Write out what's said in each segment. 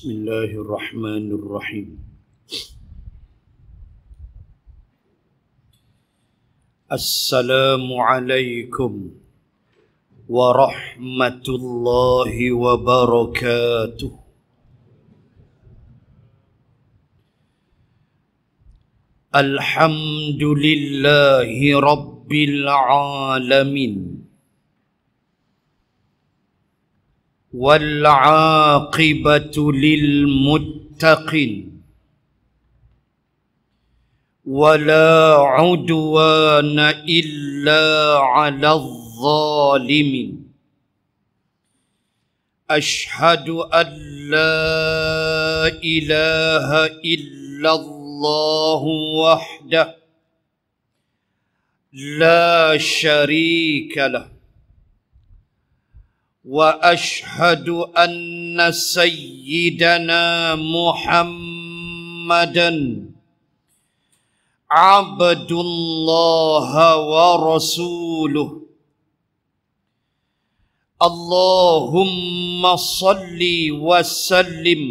بسم الله الرحمن الرحيم السلام عليكم ورحمه الله وبركاته الحمد لله رب العالمين والعاقبة للمتقين ولا عدوان إلا على الظالمين أشهد أن لا إله إلا الله وحده لا شريك له واشهد ان سيدنا محمدا عبد الله ورسوله اللهم صل وسلم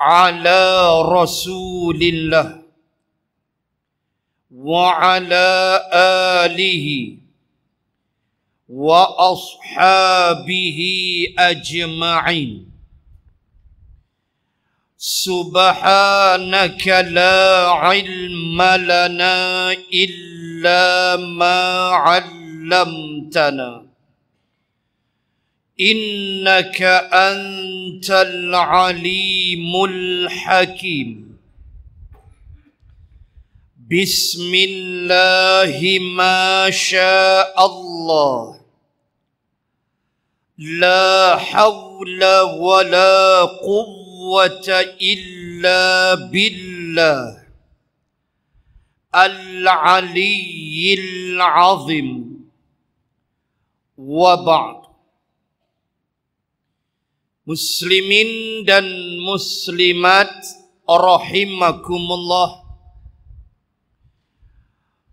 على رسول الله وعلى اله وصحبه واصحابه اجمعين سبحانك لا علم لنا الا ما علمتنا انك انت العليم الحكيم بسم الله ما شاء الله لا حول ولا قوة إلا بالله العلي العظيم وبعد مسلمين dan muslimat rahimakumullah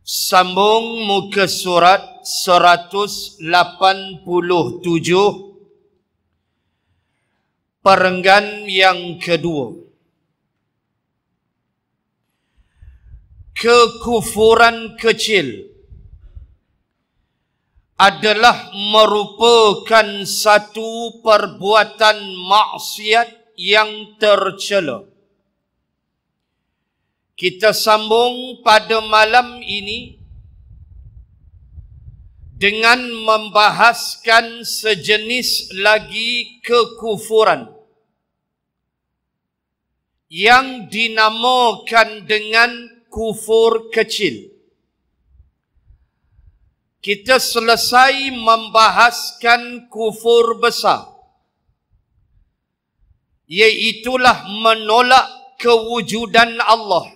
Sambung muka surat 187 Perenggan yang kedua Kekufuran kecil adalah merupakan satu perbuatan maksiat yang tercela kita sambung pada malam ini dengan membahaskan sejenis lagi kekufuran yang dinamakan dengan kufur kecil. Kita selesai membahaskan kufur besar. Iaitulah menolak kewujudan Allah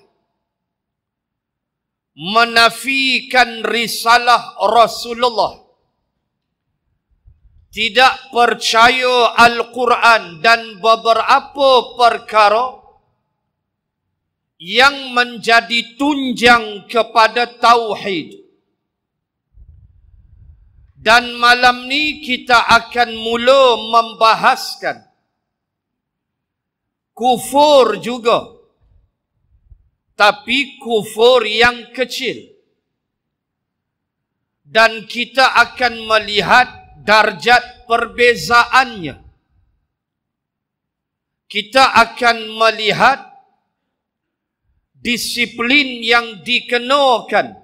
menafikan risalah Rasulullah tidak percaya Al-Quran dan beberapa perkara yang menjadi tunjang kepada Tauhid. Dan malam ni kita akan mula membahaskan kufur juga. Kufur juga tapi kufur yang kecil dan kita akan melihat darjat perbezaannya kita akan melihat disiplin yang dikenakan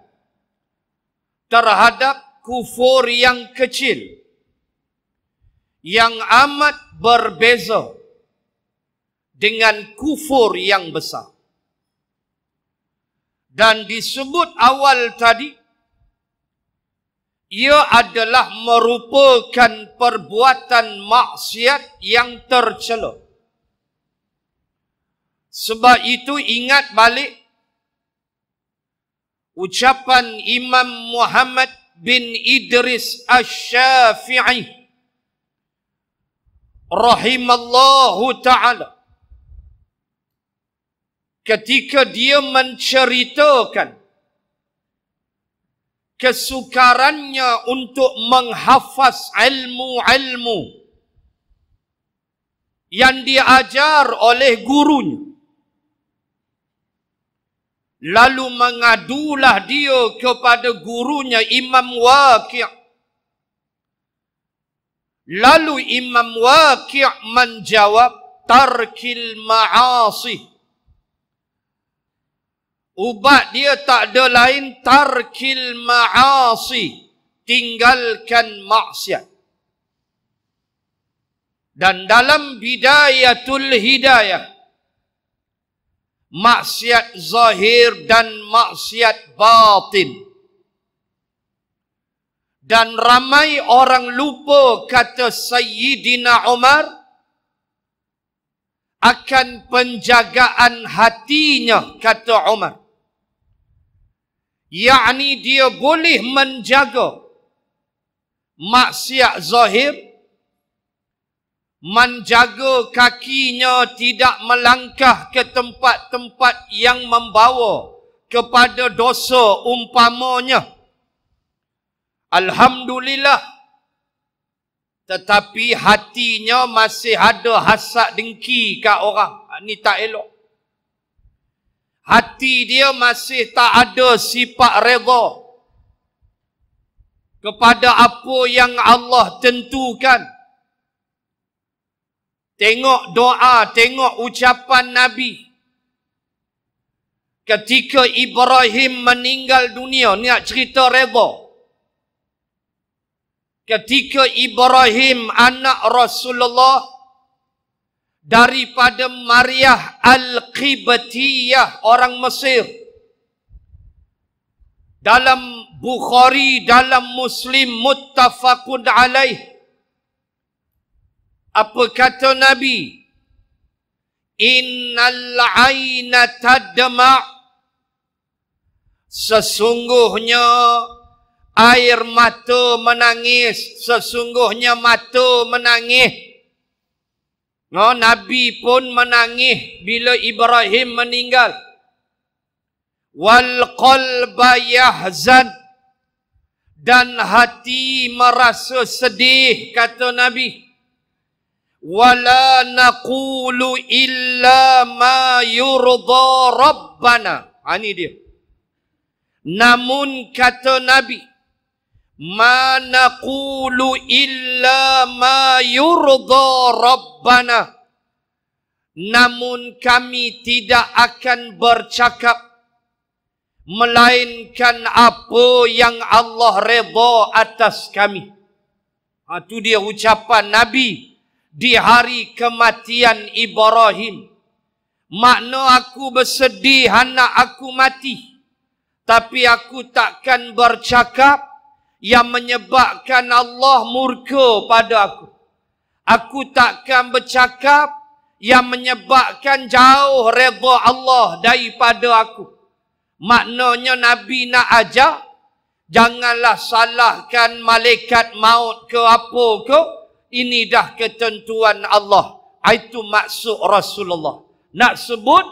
terhadap kufur yang kecil yang amat berbeza dengan kufur yang besar dan disebut awal tadi ia adalah merupakan perbuatan maksiat yang tercela. Sebab itu ingat balik ucapan Imam Muhammad bin Idris asy shafii rahimallahu taala ketika dia menceritakan kesukarannya untuk menghafaz ilmu-ilmu yang diajar oleh gurunya lalu mengadulah dia kepada gurunya Imam Waqi' lalu Imam Waqi' menjawab tarkil ma'asih Ubat dia tak ada lain tarkil ma'asi. Tinggalkan maksiat. Dan dalam bidayatul hidayah. Maksiat zahir dan maksiat batin. Dan ramai orang lupa kata Sayyidina Umar akan penjagaan hatinya kata Umar yakni dia boleh menjaga maksiat zahir menjaga kakinya tidak melangkah ke tempat-tempat yang membawa kepada dosa umpamanya alhamdulillah tetapi hatinya masih ada hasad dengki kat orang ha, ni tak elok hati dia masih tak ada sifat redha kepada apa yang Allah tentukan tengok doa tengok ucapan nabi ketika Ibrahim meninggal dunia ni nak cerita redha ketika Ibrahim anak Rasulullah daripada Mariah Al-Qibatiyah orang Mesir dalam Bukhari dalam Muslim muttafaqun alaih apa kata Nabi innal aina tadma sesungguhnya air mata menangis sesungguhnya mata menangis Oh, Nabi pun menangis bila Ibrahim meninggal. Wal qalba yahzan dan hati merasa sedih kata Nabi. Wala naqulu illa ma yurda rabbana. Ini ha, dia. Namun kata Nabi, ma naqulu illa ma yurdha rabbana namun kami tidak akan bercakap melainkan apa yang Allah redha atas kami ha, itu dia ucapan nabi di hari kematian Ibrahim makna aku bersedih anak aku mati tapi aku takkan bercakap yang menyebabkan Allah murka pada aku. Aku takkan bercakap yang menyebabkan jauh reda Allah daripada aku. Maknanya Nabi nak ajar, janganlah salahkan malaikat maut ke apa ke. Ini dah ketentuan Allah. Itu maksud Rasulullah. Nak sebut,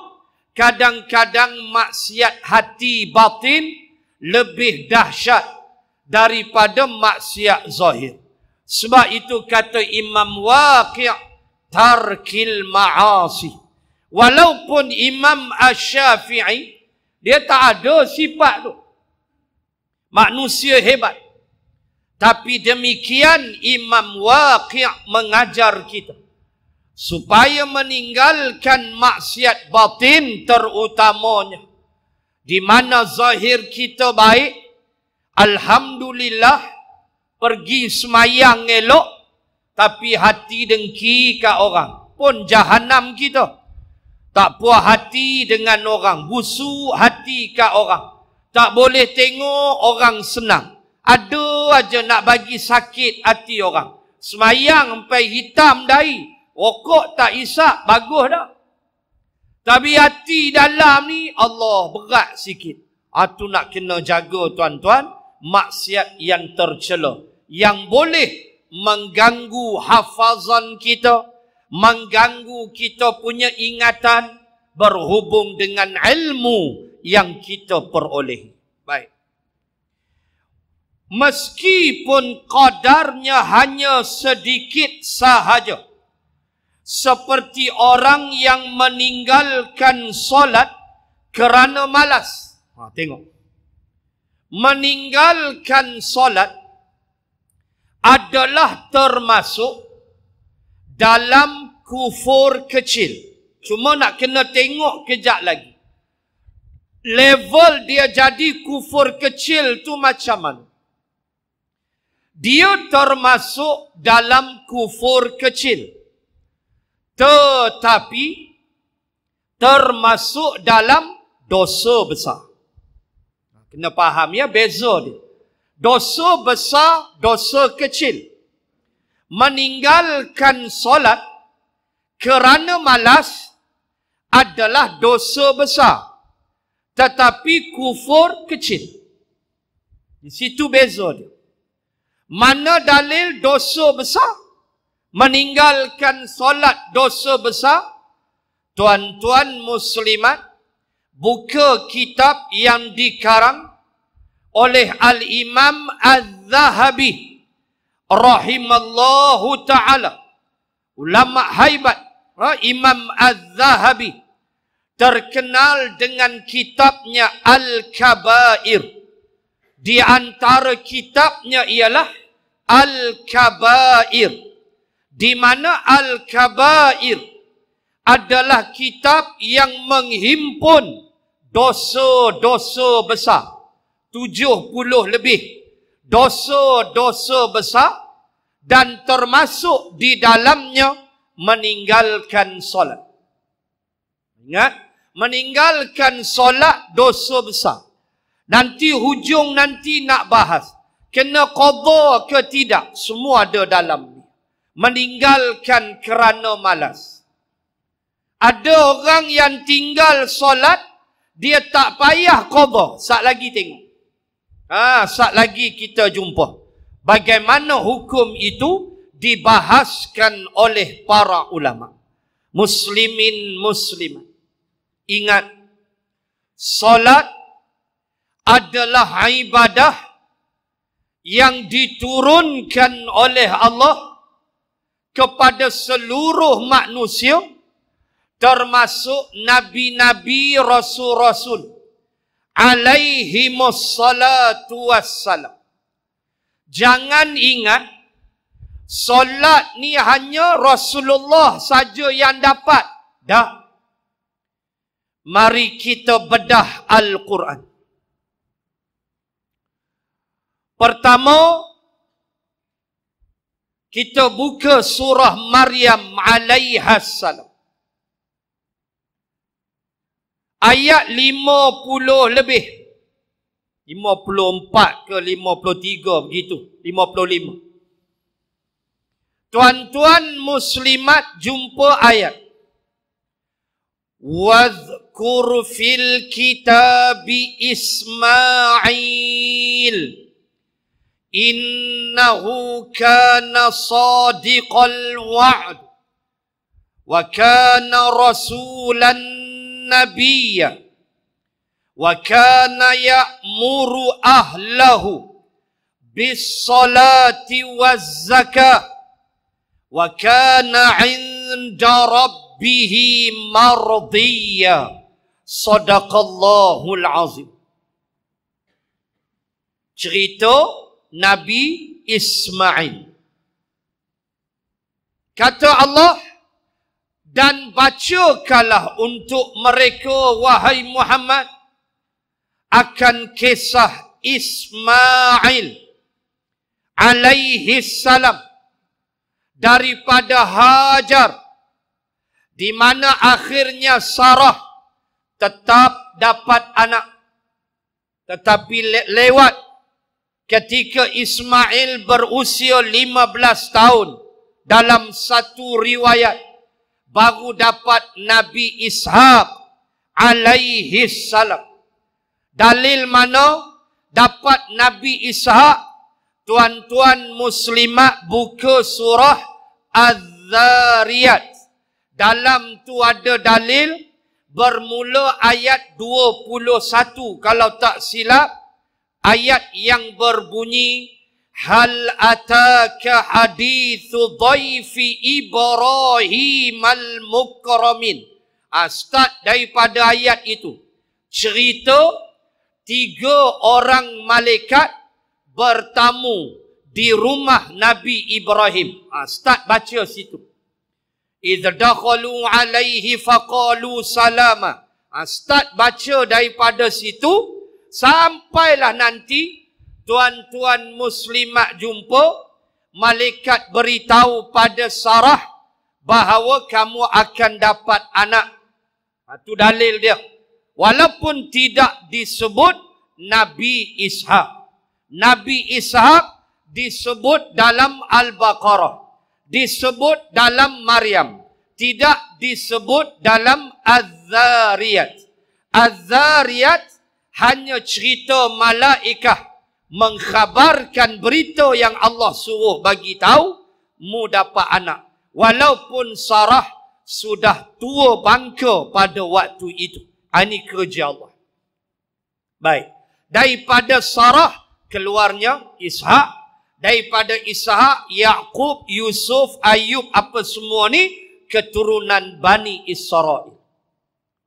kadang-kadang maksiat hati batin lebih dahsyat daripada maksiat zahir. Sebab itu kata Imam Waqi' tarkil ma'asi. Walaupun Imam Asy-Syafi'i dia tak ada sifat tu. Manusia hebat. Tapi demikian Imam Waqi' mengajar kita supaya meninggalkan maksiat batin terutamanya di mana zahir kita baik Alhamdulillah pergi semayang elok tapi hati dengki ke orang pun jahanam kita tak puas hati dengan orang busuk hati ke orang tak boleh tengok orang senang ada aja nak bagi sakit hati orang semayang sampai hitam dahi rokok tak isap bagus dah tapi hati dalam ni Allah berat sikit Atu nak kena jaga tuan-tuan maksiat yang tercela yang boleh mengganggu hafazan kita mengganggu kita punya ingatan berhubung dengan ilmu yang kita peroleh baik meskipun kadarnya hanya sedikit sahaja seperti orang yang meninggalkan solat kerana malas ha, tengok meninggalkan solat adalah termasuk dalam kufur kecil. Cuma nak kena tengok kejap lagi. Level dia jadi kufur kecil tu macam mana? Dia termasuk dalam kufur kecil. Tetapi termasuk dalam dosa besar. Kena faham ya beza dia. Dosa besar, dosa kecil. Meninggalkan solat kerana malas adalah dosa besar. Tetapi kufur kecil. Di situ beza dia. Mana dalil dosa besar? Meninggalkan solat dosa besar? Tuan-tuan muslimat, buka kitab yang dikarang oleh Al-Imam Al-Zahabi rahimallahu ta'ala ulama haibat ha, Imam Al-Zahabi terkenal dengan kitabnya Al-Kabair di antara kitabnya ialah Al-Kabair di mana Al-Kabair adalah kitab yang menghimpun dosa-dosa besar tujuh puluh lebih dosa-dosa besar dan termasuk di dalamnya meninggalkan solat. Ingat, meninggalkan solat dosa besar. Nanti hujung nanti nak bahas. Kena qadha ke tidak? Semua ada dalam Meninggalkan kerana malas. Ada orang yang tinggal solat, dia tak payah qadha. Sat lagi tengok. Ah, ha, sat lagi kita jumpa. Bagaimana hukum itu dibahaskan oleh para ulama. Muslimin muslimat. Ingat solat adalah ibadah yang diturunkan oleh Allah kepada seluruh manusia termasuk nabi-nabi rasul-rasul Alaihi salatu wassalam. Jangan ingat solat ni hanya Rasulullah saja yang dapat. Dah. Mari kita bedah Al-Quran. Pertama, kita buka surah Maryam alaihassalam. ayat 50 lebih 54 ke 53 begitu 55 tuan-tuan muslimat jumpa ayat wadhkur fil Kitab isma'il innahu kana sadiqal wa'd wa kana rasulan النبي وكان يأمر أهله بالصلاة والزكاة وكان عند ربه مرضيا صدق الله العظيم شريتو نبي إسماعيل kata الله dan bacakanlah untuk mereka wahai Muhammad akan kisah Ismail alaihi salam daripada Hajar di mana akhirnya Sarah tetap dapat anak tetapi le- lewat ketika Ismail berusia 15 tahun dalam satu riwayat baru dapat Nabi Ishaq alaihi salam. Dalil mana dapat Nabi Ishaq? Tuan-tuan muslimat buku surah Az-Zariyat. Dalam tu ada dalil bermula ayat 21 kalau tak silap ayat yang berbunyi Hal ataka hadithu dhaifi Ibrahim al-mukramin. Ah, start daripada ayat itu. Cerita tiga orang malaikat bertamu di rumah Nabi Ibrahim. Ah, start baca situ. Idza dakhalu alaihi faqalu salama. Ah, start baca daripada situ sampailah nanti tuan-tuan muslimat jumpa malaikat beritahu pada Sarah bahawa kamu akan dapat anak itu dalil dia walaupun tidak disebut Nabi Ishak Nabi Ishak disebut dalam Al-Baqarah disebut dalam Maryam tidak disebut dalam Az-Zariyat Az-Zariyat hanya cerita malaikat mengkhabarkan berita yang Allah suruh bagi tahu mu dapat anak walaupun Sarah sudah tua bangka pada waktu itu ha, ini kerja Allah baik daripada Sarah keluarnya Ishak daripada Ishak Yaqub Yusuf Ayub apa semua ni keturunan Bani Israel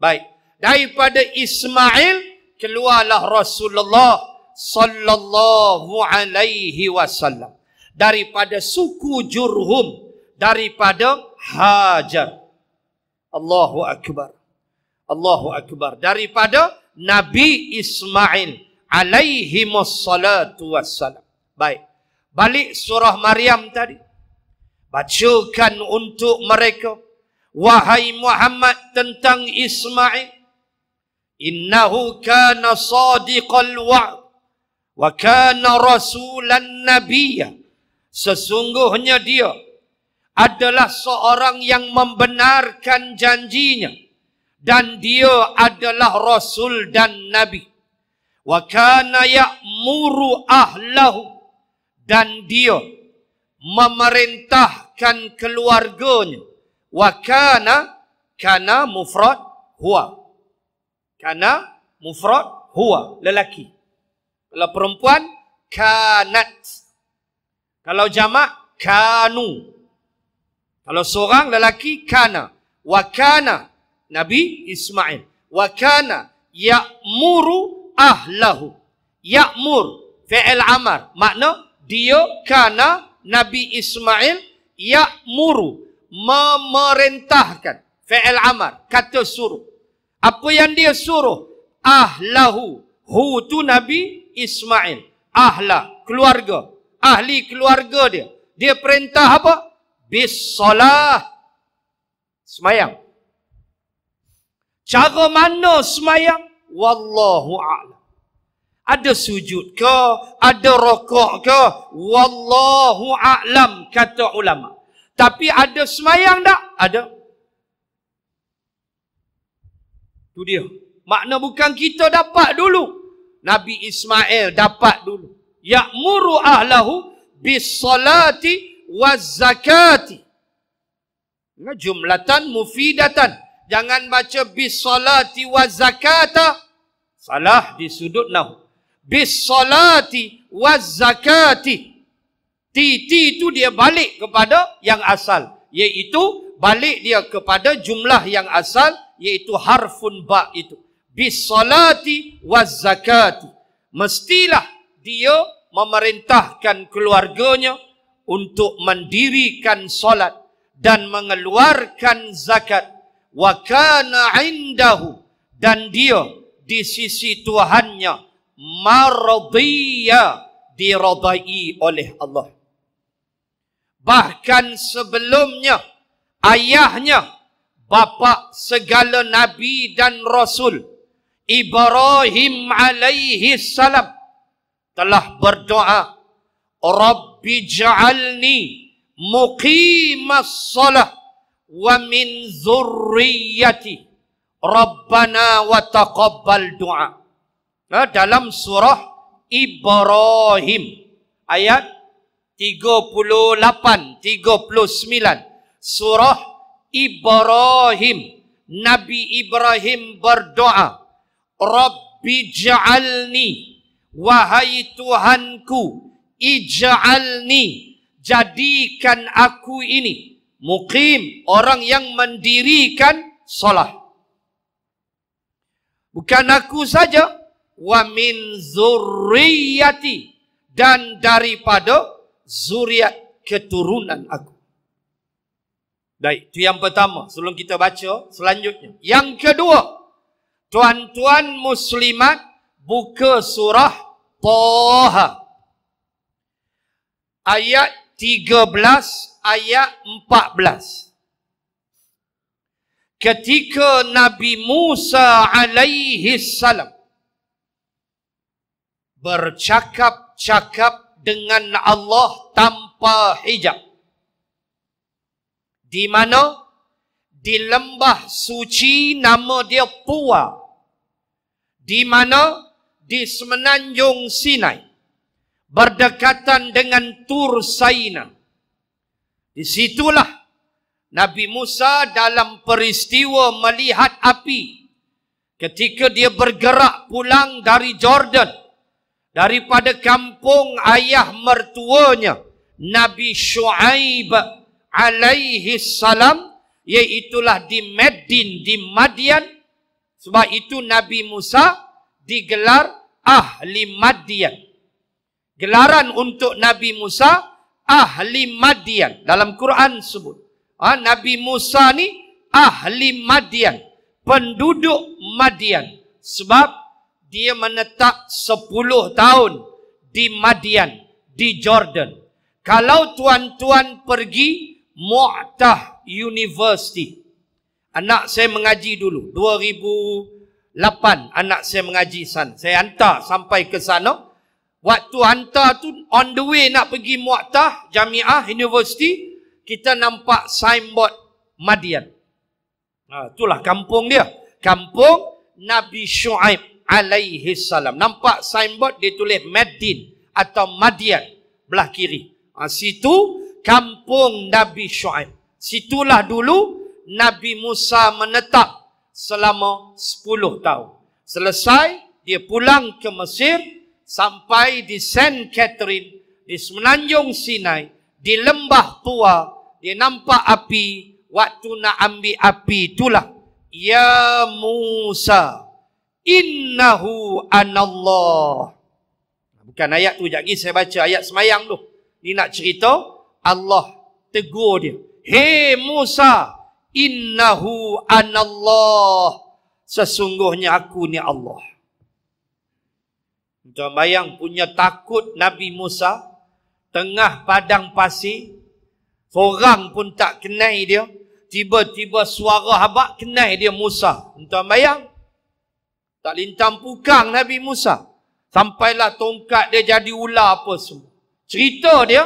baik daripada Ismail keluarlah Rasulullah sallallahu alaihi wasallam daripada suku Jurhum daripada Hajar Allahu akbar Allahu akbar daripada Nabi Ismail alaihi wassalatu wassalam baik balik surah Maryam tadi bacakan untuk mereka wahai Muhammad tentang Ismail innahu kana sadiqal wa'd wa kana rasulan nabiyya sesungguhnya dia adalah seorang yang membenarkan janjinya dan dia adalah rasul dan nabi wa kana ya'muru ahlahu dan dia memerintahkan keluarganya wa kana kana mufrad huwa kana mufrad huwa lelaki kalau perempuan, kanat. Kalau jamak, kanu. Kalau seorang lelaki, kana. Wa kana Nabi Ismail. Wa kana ya'muru ahlahu. Ya'mur, fi'il amar. Makna, dia kana Nabi Ismail ya'muru. Memerintahkan. Fi'il amar, kata suruh. Apa yang dia suruh? Ahlahu. Hu tu Nabi Ismail. ahla keluarga. Ahli keluarga dia. Dia perintah apa? Bissolah. Semayang. Cara mana semayang? Wallahu a'lam. Ada sujud ke? Ada rokok ke? Wallahu a'lam kata ulama. Tapi ada semayang tak? Ada. Itu dia. Makna bukan kita dapat dulu. Nabi Ismail dapat dulu. Ya'muru ahlahu bisolati wazakati. Jumlatan mufidatan. Jangan baca bisolati wazakata. Salah di sudut nahu. Bisolati wazakati. Titi itu dia balik kepada yang asal. Iaitu balik dia kepada jumlah yang asal. Iaitu harfun ba itu bisolati wazakati. Mestilah dia memerintahkan keluarganya untuk mendirikan solat dan mengeluarkan zakat. Wa kana indahu dan dia di sisi Tuhannya maradiyah diradai oleh Allah. Bahkan sebelumnya ayahnya bapa segala nabi dan rasul Ibrahim alaihi salam telah berdoa Rabbi ja'alni muqimas salah wa min zurriyati Rabbana wa taqabbal du'a nah, ha, dalam surah Ibrahim ayat 38 39 surah Ibrahim Nabi Ibrahim berdoa Rabbi ja'alni wahai Tuhanku ij'alni jadikan aku ini mukim orang yang mendirikan solat bukan aku saja wa min zurriyati dan daripada zuriat keturunan aku baik itu yang pertama sebelum kita baca selanjutnya yang kedua Tuan-tuan muslimat buka surah Taha. Ayat 13 ayat 14. Ketika Nabi Musa alaihi salam bercakap-cakap dengan Allah tanpa hijab. Di mana? Di mana? di lembah suci nama dia Pua. Di mana? Di semenanjung Sinai. Berdekatan dengan Tur Saina. Di situlah Nabi Musa dalam peristiwa melihat api. Ketika dia bergerak pulang dari Jordan. Daripada kampung ayah mertuanya. Nabi Shu'aib alaihi salam. Iaitulah di Medin, di Madian. Sebab itu Nabi Musa digelar Ahli Madian. Gelaran untuk Nabi Musa, Ahli Madian. Dalam Quran sebut. Ha, Nabi Musa ni Ahli Madian. Penduduk Madian. Sebab dia menetap 10 tahun di Madian, di Jordan. Kalau tuan-tuan pergi, Mu'tah University. Anak saya mengaji dulu. 2008 anak saya mengaji sana. Saya hantar sampai ke sana. Waktu hantar tu on the way nak pergi Muaktah, Jamiah, University. Kita nampak signboard Madian. Ha, itulah kampung dia. Kampung Nabi Shu'aib alaihi salam. Nampak signboard dia tulis Madin atau Madian belah kiri. Ha, situ kampung Nabi Shu'aib. Situlah dulu Nabi Musa menetap selama 10 tahun. Selesai, dia pulang ke Mesir sampai di Saint Catherine, di Semenanjung Sinai, di Lembah Tua, dia nampak api, waktu nak ambil api itulah. Ya Musa, innahu anallah. Bukan ayat tu, sekejap lagi saya baca ayat semayang tu. Ni nak cerita, Allah tegur dia. He Musa, innahu anallah. Sesungguhnya aku ni Allah. Tuan bayang punya takut Nabi Musa. Tengah padang pasir. Seorang pun tak kenai dia. Tiba-tiba suara habak kenai dia Musa. Tuan bayang. Tak lintang pukang Nabi Musa. Sampailah tongkat dia jadi ular apa semua. Cerita dia.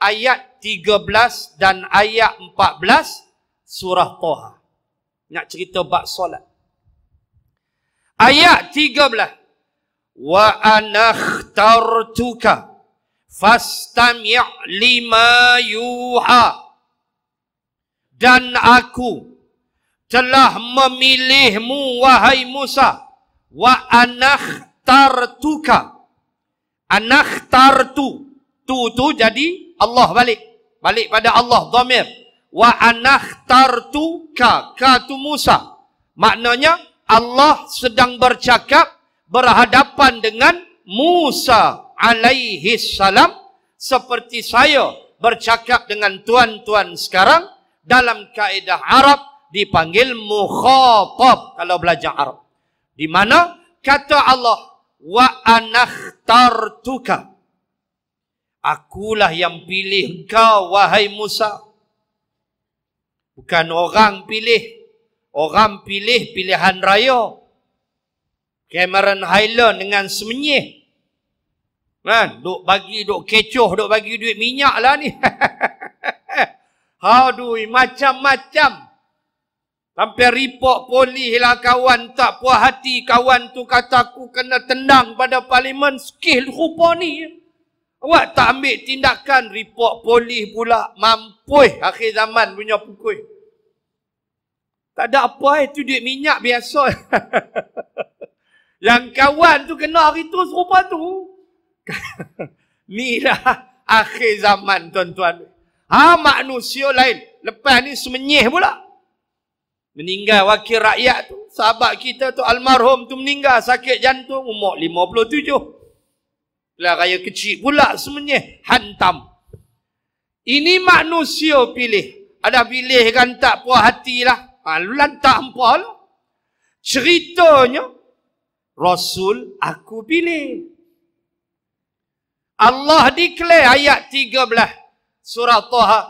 Ayat 13 dan ayat 14 surah Toha. Nak cerita bab solat. Ayat 13. Wa anakhtartuka fastami' lima yuha. Dan aku telah memilihmu wahai Musa. Wa anakhtartuka. Anakhtartu. Tu tu jadi Allah balik balik pada Allah dhamir wa anakhtartu ka ka tu Musa maknanya Allah sedang bercakap berhadapan dengan Musa alaihi salam seperti saya bercakap dengan tuan-tuan sekarang dalam kaedah Arab dipanggil mukhatab kalau belajar Arab di mana kata Allah wa anakhtartuka akulah yang pilih kau, wahai Musa bukan orang pilih orang pilih pilihan raya Cameron Highland dengan semenyih kan duk bagi duk kecoh duk bagi duit minyak lah ni Aduh, macam-macam. Sampai ripok poli lah kawan tak puas hati. Kawan tu kata aku kena tendang pada parlimen. Skill rupa ni. Ya. Awak tak ambil tindakan report polis pula mampui akhir zaman punya pukul. Tak ada apa itu duit minyak biasa. Yang kawan tu kena hari tu serupa tu. ni lah akhir zaman tuan-tuan. Ha manusia lain. Lepas ni semenyih pula. Meninggal wakil rakyat tu. Sahabat kita tu almarhum tu meninggal sakit jantung umur 57. Lah raya kecil pula semuanya hantam. Ini manusia pilih. Ada pilih kan tak puas hatilah. Ha, lu lantak hampa lah. Ceritanya, Rasul aku pilih. Allah diklaim ayat 13 surah Taha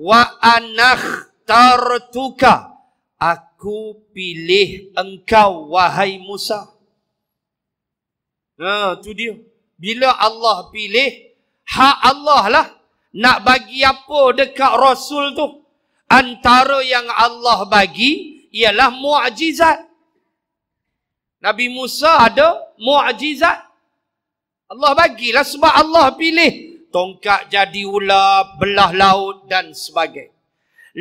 wa anakhtartuka aku pilih engkau wahai Musa. Ha tu dia bila Allah pilih hak Allah lah nak bagi apa dekat Rasul tu antara yang Allah bagi ialah mu'ajizat Nabi Musa ada mu'ajizat Allah bagilah sebab Allah pilih tongkat jadi ular belah laut dan sebagainya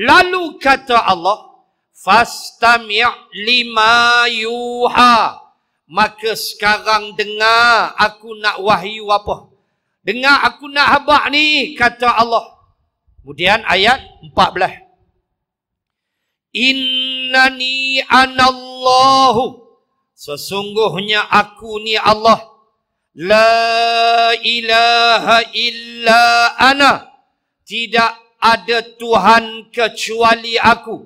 lalu kata Allah fastami' lima yuha maka sekarang dengar aku nak wahyu apa. Dengar aku nak habak ni, kata Allah. Kemudian ayat 14. Innani anallahu. Sesungguhnya aku ni Allah. La ilaha illa ana. Tidak ada Tuhan kecuali aku.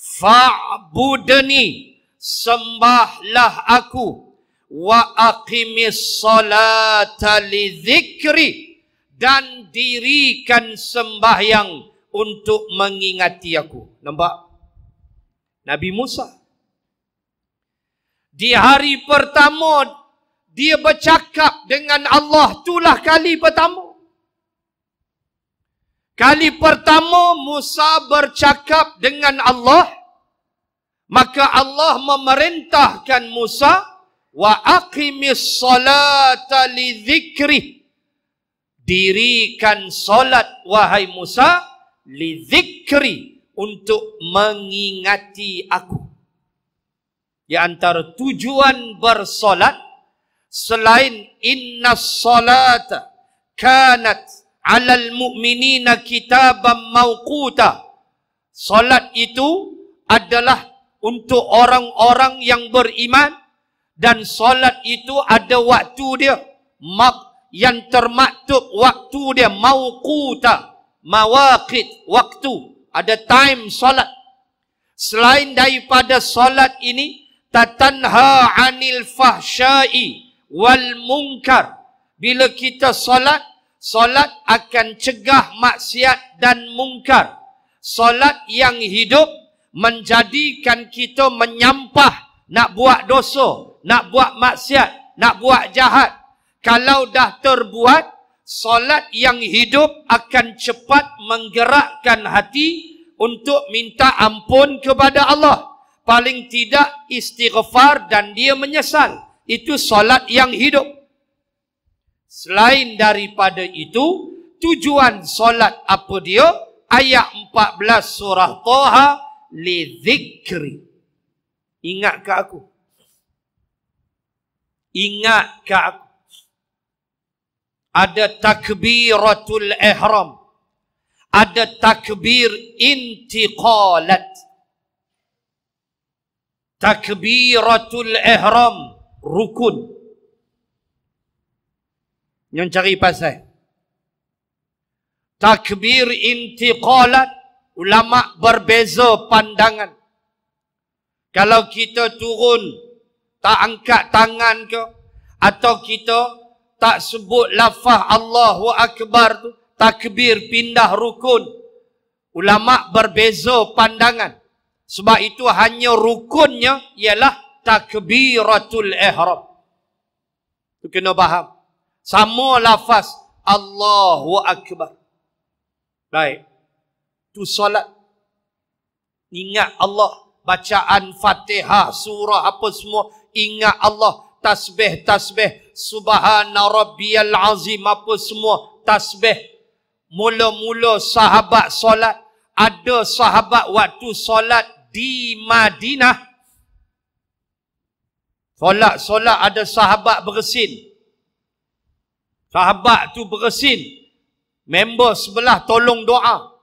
Fa'budni. Fa'budni sembahlah aku wa aqimis salata li zikri dan dirikan sembahyang untuk mengingati aku nampak Nabi Musa di hari pertama dia bercakap dengan Allah itulah kali pertama kali pertama Musa bercakap dengan Allah maka Allah memerintahkan Musa wa aqimis salata li dhikri dirikan solat wahai Musa li dhikri untuk mengingati aku di antara tujuan bersolat selain inna salata kanat alal mu'minina kitaban mawquta solat itu adalah untuk orang-orang yang beriman dan solat itu ada waktu dia mak yang termaktub waktu dia mauquta mawaqit waktu ada time solat selain daripada solat ini tatanha anil fahsyai wal munkar bila kita solat solat akan cegah maksiat dan mungkar solat yang hidup menjadikan kita menyampah nak buat dosa, nak buat maksiat, nak buat jahat. Kalau dah terbuat, solat yang hidup akan cepat menggerakkan hati untuk minta ampun kepada Allah. Paling tidak istighfar dan dia menyesal. Itu solat yang hidup. Selain daripada itu, tujuan solat apa dia? Ayat 14 surah Tuhan li zikri ingat ke aku ingat ke aku ada takbiratul ihram ada takbir intiqalat takbiratul ihram rukun yang cari pasal takbir intiqalat Ulama berbeza pandangan. Kalau kita turun tak angkat tangan ke atau kita tak sebut lafaz Allahu akbar tu takbir pindah rukun. Ulama berbeza pandangan. Sebab itu hanya rukunnya ialah takbiratul ihram. Tu kena faham. Sama lafaz Allahu akbar. Baik. Right tu solat ingat Allah bacaan Fatihah surah apa semua ingat Allah tasbih tasbih subhana rabbiyal azim apa semua tasbih mula-mula sahabat solat ada sahabat waktu solat di Madinah solat-solat ada sahabat bersin sahabat tu bersin member sebelah tolong doa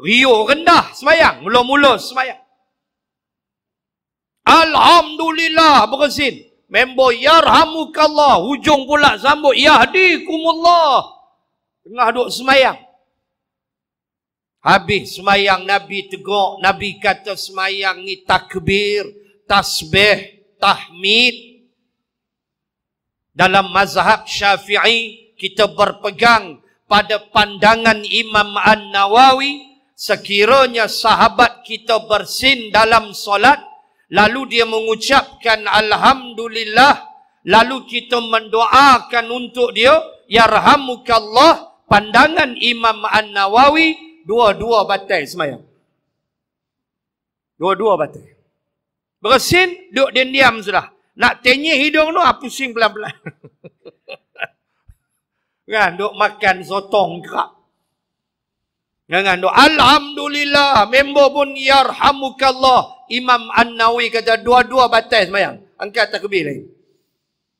Rio rendah semayang. Mula-mula semayang. Alhamdulillah berzin. Member yarhamukallah. Hujung pula sambut. Yahdikumullah. Tengah duduk semayang. Habis semayang Nabi tegak. Nabi kata semayang ni takbir. Tasbih. Tahmid. Dalam mazhab syafi'i kita berpegang pada pandangan Imam An-Nawawi sekiranya sahabat kita bersin dalam solat lalu dia mengucapkan alhamdulillah lalu kita mendoakan untuk dia yarhamukallah pandangan Imam An-Nawawi dua-dua batal semayang dua-dua batal bersin duduk dia diam sudah nak tenyih hidung tu apusing ah, pelan-pelan kan duk makan sotong kerap Jangan doa. Alhamdulillah. Member pun yarhamukallah. Imam An-Nawi kata dua-dua batas, semayang. Angkat takbir lagi.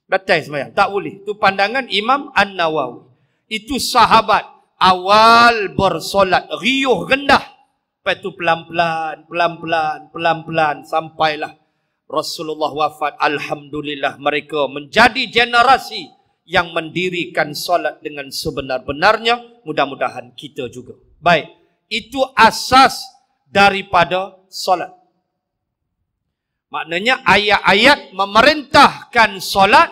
Batas, semayang. Tak boleh. Itu pandangan Imam An-Nawawi. Itu sahabat. Awal bersolat. Riuh rendah. Lepas itu pelan-pelan, pelan-pelan, pelan-pelan. Sampailah Rasulullah wafat. Alhamdulillah mereka menjadi generasi yang mendirikan solat dengan sebenar-benarnya. Mudah-mudahan kita juga. Baik. Itu asas daripada solat. Maknanya ayat-ayat memerintahkan solat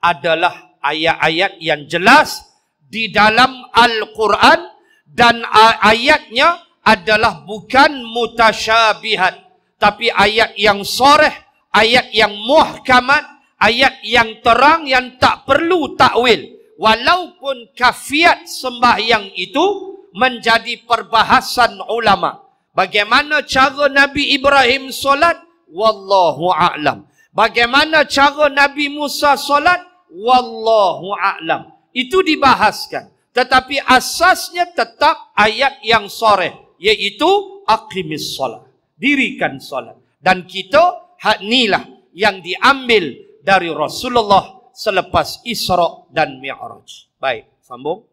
adalah ayat-ayat yang jelas di dalam Al-Quran dan ayatnya adalah bukan mutasyabihat tapi ayat yang soreh, ayat yang muhkamat, ayat yang terang yang tak perlu takwil. Walaupun kafiat sembahyang itu menjadi perbahasan ulama. Bagaimana cara Nabi Ibrahim solat? Wallahu a'lam. Bagaimana cara Nabi Musa solat? Wallahu a'lam. Itu dibahaskan. Tetapi asasnya tetap ayat yang sore yaitu aqimis solat. Dirikan solat. Dan kita hak nilah yang diambil dari Rasulullah selepas Isra dan Mi'raj. Baik, sambung.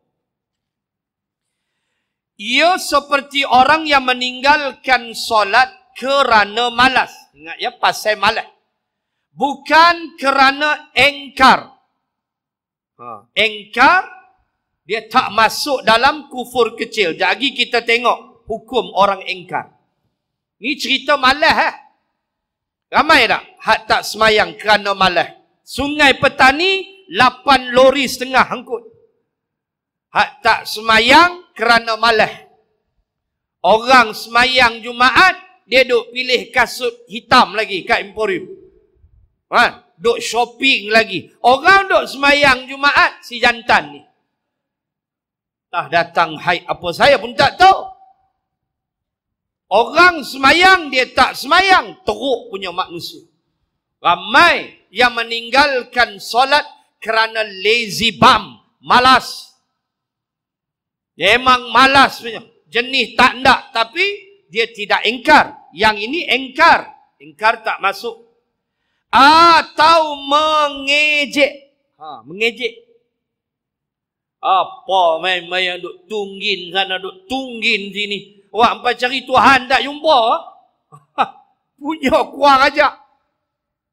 Ia seperti orang yang meninggalkan solat kerana malas. Ingat ya, pasal malas. Bukan kerana engkar. Ha. Engkar, dia tak masuk dalam kufur kecil. Jadi kita tengok hukum orang engkar. Ni cerita malas. Ha? Ramai tak? Hak tak semayang kerana malas. Sungai petani, lapan lori setengah angkut. Hak tak semayang, kerana malah. Orang semayang Jumaat, dia duk pilih kasut hitam lagi kat Emporium. Ha? Duk shopping lagi. Orang duk semayang Jumaat, si jantan ni. Tak datang haid apa saya pun tak tahu. Orang semayang, dia tak semayang. Teruk punya manusia. Ramai yang meninggalkan solat kerana lazy bum. Malas. Memang malas punya. Jenis tak nak tapi dia tidak engkar. Yang ini engkar. Engkar tak masuk. Atau ah, mengejek. Ha, mengejek. Apa main-main yang duk tunggin sana, duk tunggin sini. Wah, sampai cari Tuhan tak jumpa. Ha? Ha, punya kuang aja.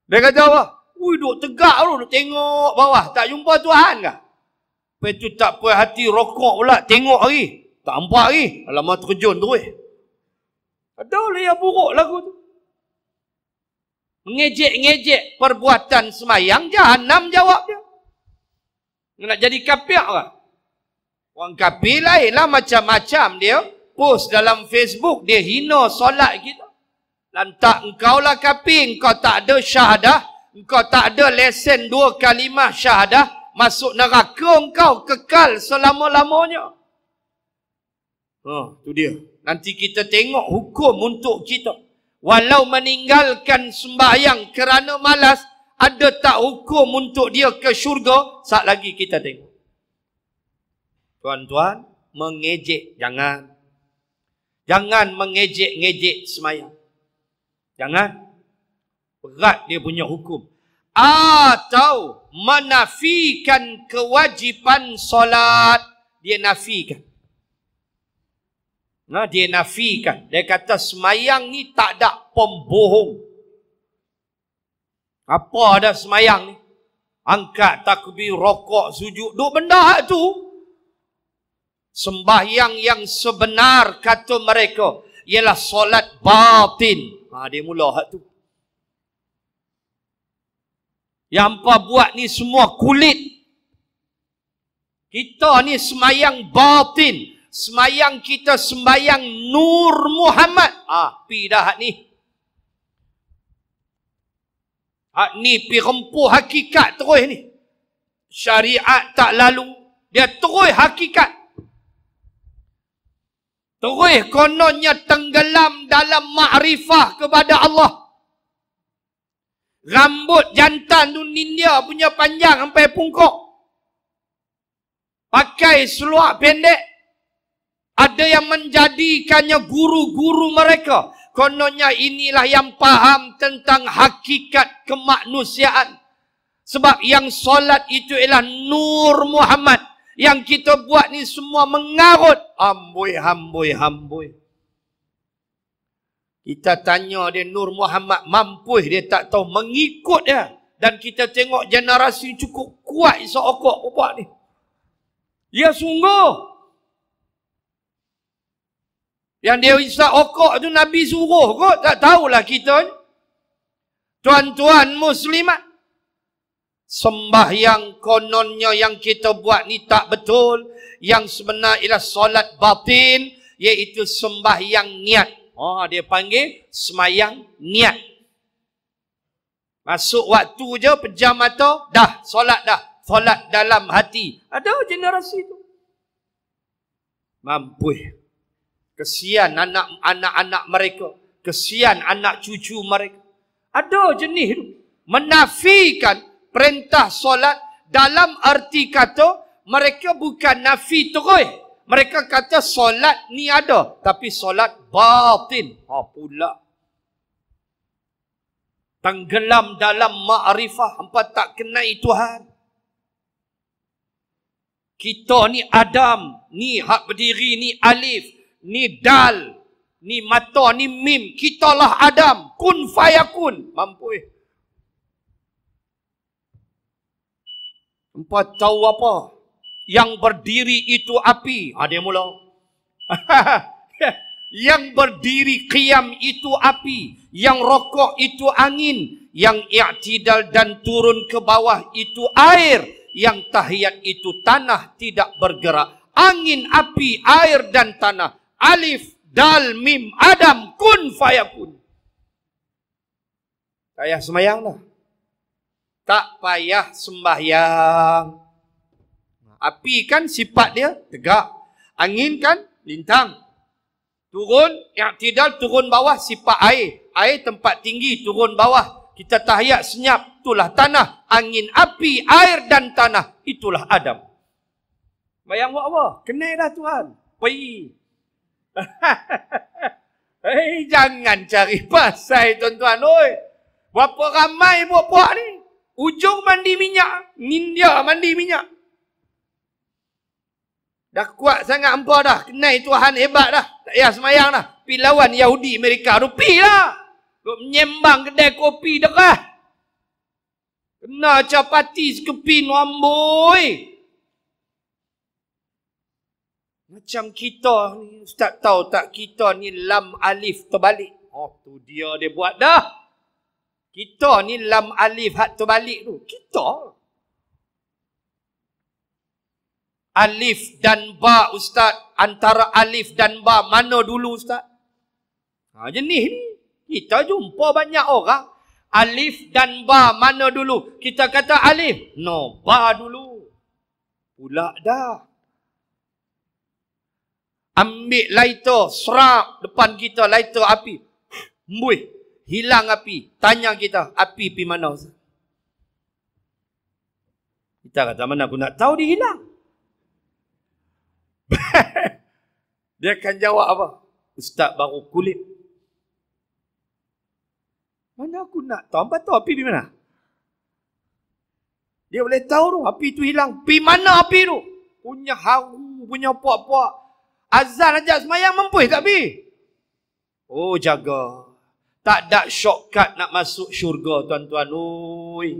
Dia kata apa? Ui, duk tegak tu, duk tengok bawah. Tak jumpa Tuhan kah? Lepas tu tak puas hati rokok pula tengok hari. Tak nampak hari. Lama terjun tu eh. Ada lah yang buruk lagu tu. Mengejek-ngejek perbuatan semayang. Jahanam jawab dia. Nak jadi kapiak lah. Orang kapi lain lah macam-macam dia. Post dalam Facebook dia hina solat kita. Lantak engkau lah kapi, engkau tak ada syahadah. Engkau tak ada lesen dua kalimah syahadah masuk neraka engkau kekal selama-lamanya. Ha, oh, tu dia. Nanti kita tengok hukum untuk kita. Walau meninggalkan sembahyang kerana malas, ada tak hukum untuk dia ke syurga? Saat lagi kita tengok. Tuan-tuan, mengejek jangan. Jangan mengejek-ngejek sembahyang. Jangan. Berat dia punya hukum atau menafikan kewajipan solat dia nafikan nah ha, dia nafikan dia kata semayang ni tak ada pembohong apa ada semayang ni angkat takbir rokok sujud duk benda hak tu sembahyang yang sebenar kata mereka ialah solat batin ha dia mula hak tu yang hampa buat ni semua kulit. Kita ni semayang batin. Semayang kita semayang Nur Muhammad. Ah, pi dah hak ni. Hak ni pi rempuh hakikat terus ni. Syariat tak lalu. Dia terus hakikat. Terus kononnya tenggelam dalam makrifah kepada Allah rambut jantan tu ninja punya panjang sampai pungkuk pakai seluar pendek ada yang menjadikannya guru-guru mereka kononnya inilah yang paham tentang hakikat kemanusiaan sebab yang solat itu ialah nur Muhammad yang kita buat ni semua mengarut amboi amboi amboi kita tanya dia Nur Muhammad mampu dia tak tahu mengikut dia. Dan kita tengok generasi cukup kuat okok, perempuan ni. Ya sungguh. Yang dia isap okok tu Nabi suruh kot. Tak tahulah kita ni. Tuan-tuan muslimat. yang kononnya yang kita buat ni tak betul. Yang sebenarnya ialah solat batin. Iaitu yang niat. Oh, dia panggil semayang niat. Masuk waktu je, pejam mata, dah, solat dah. Solat dalam hati. Ada generasi tu. Mampu. Kesian anak-anak mereka. Kesian anak cucu mereka. Ada jenis tu. Menafikan perintah solat dalam arti kata mereka bukan nafi terus. Mereka kata solat ni ada. Tapi solat batin. Ha pula. Tenggelam dalam ma'rifah. Hampa tak kenai Tuhan. Kita ni Adam. Ni hak berdiri ni Alif. Ni Dal. Ni mata ni mim. Kitalah Adam. Kun fayakun. Mampu eh. Empat tahu apa? yang berdiri itu api. Ada ha, mula. yang berdiri kiam itu api. Yang rokok itu angin. Yang i'tidal dan turun ke bawah itu air. Yang tahiyat itu tanah tidak bergerak. Angin, api, air dan tanah. Alif, dal, mim, adam, kun, fayakun. Tak payah semayang lah. Tak payah sembahyang. Api kan sifat dia tegak. Angin kan lintang. Turun, yang tidak turun bawah sifat air. Air tempat tinggi turun bawah. Kita tahiyat senyap, itulah tanah. Angin, api, air dan tanah, itulah Adam. Bayang buat apa? Kenai dah Tuhan. Pergi. Hei, eh, jangan cari pasai tuan-tuan. Oi. Berapa ramai buat puak ni? Ujung mandi minyak. Ninja mandi minyak. Dah kuat sangat hampa dah. Kenai Tuhan hebat dah. Tak payah semayang dah. Pergi lawan Yahudi Amerika. Rupi lah. Duk menyembang kedai kopi dekah. Kena capati sekeping nomboi. Macam kita ni, Ustaz tahu tak kita ni lam alif terbalik. Oh tu dia dia buat dah. Kita ni lam alif hak terbalik tu. Kita. alif dan ba ustaz antara alif dan ba mana dulu ustaz ha jenis ni kita jumpa banyak orang alif dan ba mana dulu kita kata alif no ba dulu pula dah ambil lighter serap depan kita lighter api mbuih hilang api tanya kita api pi mana ustaz kita kata mana aku nak tahu dia hilang dia akan jawab apa? Ustaz baru kulit. Mana aku nak tahu? Apa tahu api di mana? Dia boleh tahu tu api tu hilang. Pi mana api tu? Punya haru, punya puak-puak. Azan aja semayang mampu tak pi? Oh jaga. Tak ada shortcut nak masuk syurga tuan-tuan. Oi.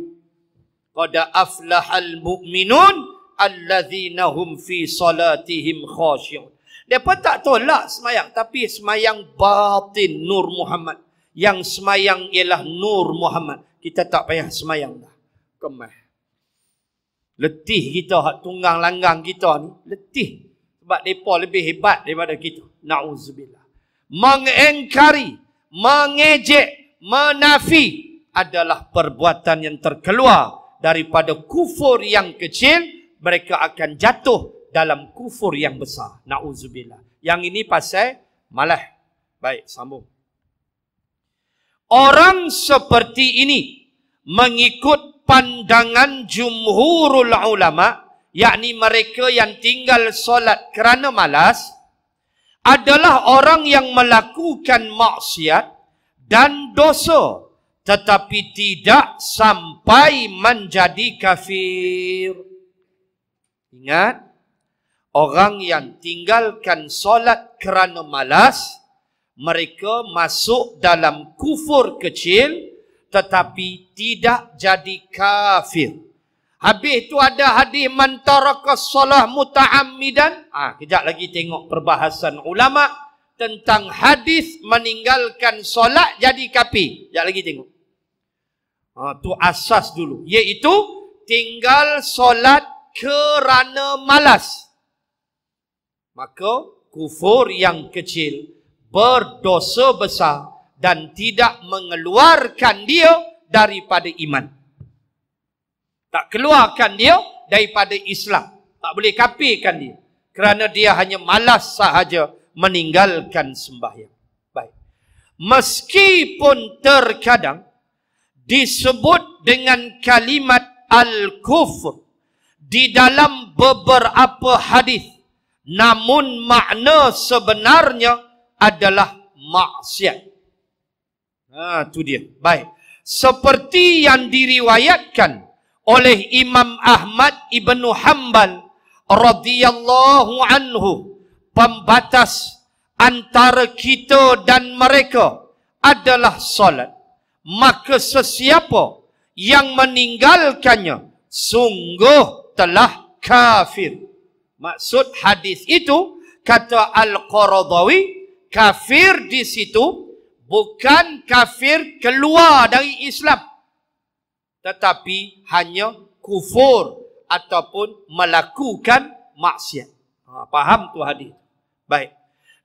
Qada aflahal mu'minun alladzina hum fi salatihim khashi'un. Depa tak tolak semayang tapi semayang batin Nur Muhammad. Yang semayang ialah Nur Muhammad. Kita tak payah semayang dah. Kemah. Letih kita hak tunggang langgang kita ni, letih. Sebab depa lebih hebat daripada kita. Nauzubillah. Mengengkari, mengejek, menafi adalah perbuatan yang terkeluar daripada kufur yang kecil mereka akan jatuh dalam kufur yang besar. Nauzubillah. Yang ini pasal malah. Baik, sambung. Orang seperti ini mengikut pandangan jumhurul ulama, yakni mereka yang tinggal solat kerana malas, adalah orang yang melakukan maksiat dan dosa tetapi tidak sampai menjadi kafir. Ingat, orang yang tinggalkan solat kerana malas, mereka masuk dalam kufur kecil tetapi tidak jadi kafir. Habis itu ada hadis man taraka solah muta'ammidan. Ah, ha, kejap lagi tengok perbahasan ulama tentang hadis meninggalkan solat jadi kafir. Kejap lagi tengok. Ah, ha, tu asas dulu. yaitu tinggal solat kerana malas. Maka kufur yang kecil berdosa besar dan tidak mengeluarkan dia daripada iman. Tak keluarkan dia daripada Islam. Tak boleh kapirkan dia. Kerana dia hanya malas sahaja meninggalkan sembahyang. Baik. Meskipun terkadang disebut dengan kalimat al kufur di dalam beberapa hadis namun makna sebenarnya adalah maksiat. Ha tu dia. Baik. Seperti yang diriwayatkan oleh Imam Ahmad Ibnu Hanbal radhiyallahu anhu pembatas antara kita dan mereka adalah solat maka sesiapa yang meninggalkannya sungguh telah kafir. Maksud hadis itu kata Al-Qaradawi kafir di situ bukan kafir keluar dari Islam tetapi hanya kufur ataupun melakukan maksiat. Ha, faham tu hadis. Baik.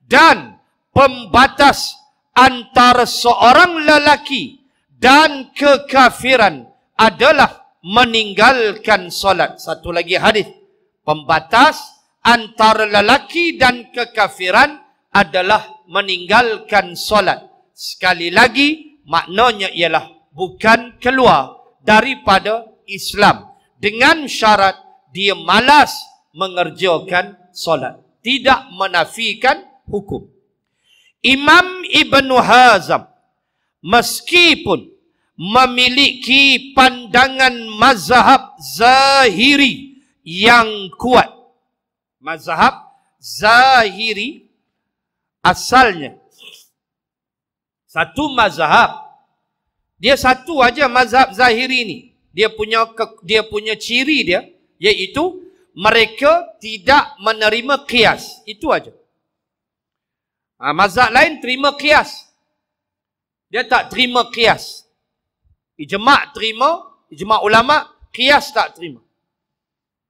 Dan pembatas antara seorang lelaki dan kekafiran adalah meninggalkan solat. Satu lagi hadis pembatas antara lelaki dan kekafiran adalah meninggalkan solat. Sekali lagi maknanya ialah bukan keluar daripada Islam dengan syarat dia malas mengerjakan solat. Tidak menafikan hukum. Imam Ibn Hazm meskipun memiliki pandangan mazhab zahiri yang kuat. Mazhab zahiri asalnya. Satu mazhab. Dia satu aja mazhab zahiri ni. Dia punya dia punya ciri dia iaitu mereka tidak menerima kias. Itu aja. Ha, mazhab lain terima kias. Dia tak terima kias. Ijma' terima, ijma' ulama, kias tak terima.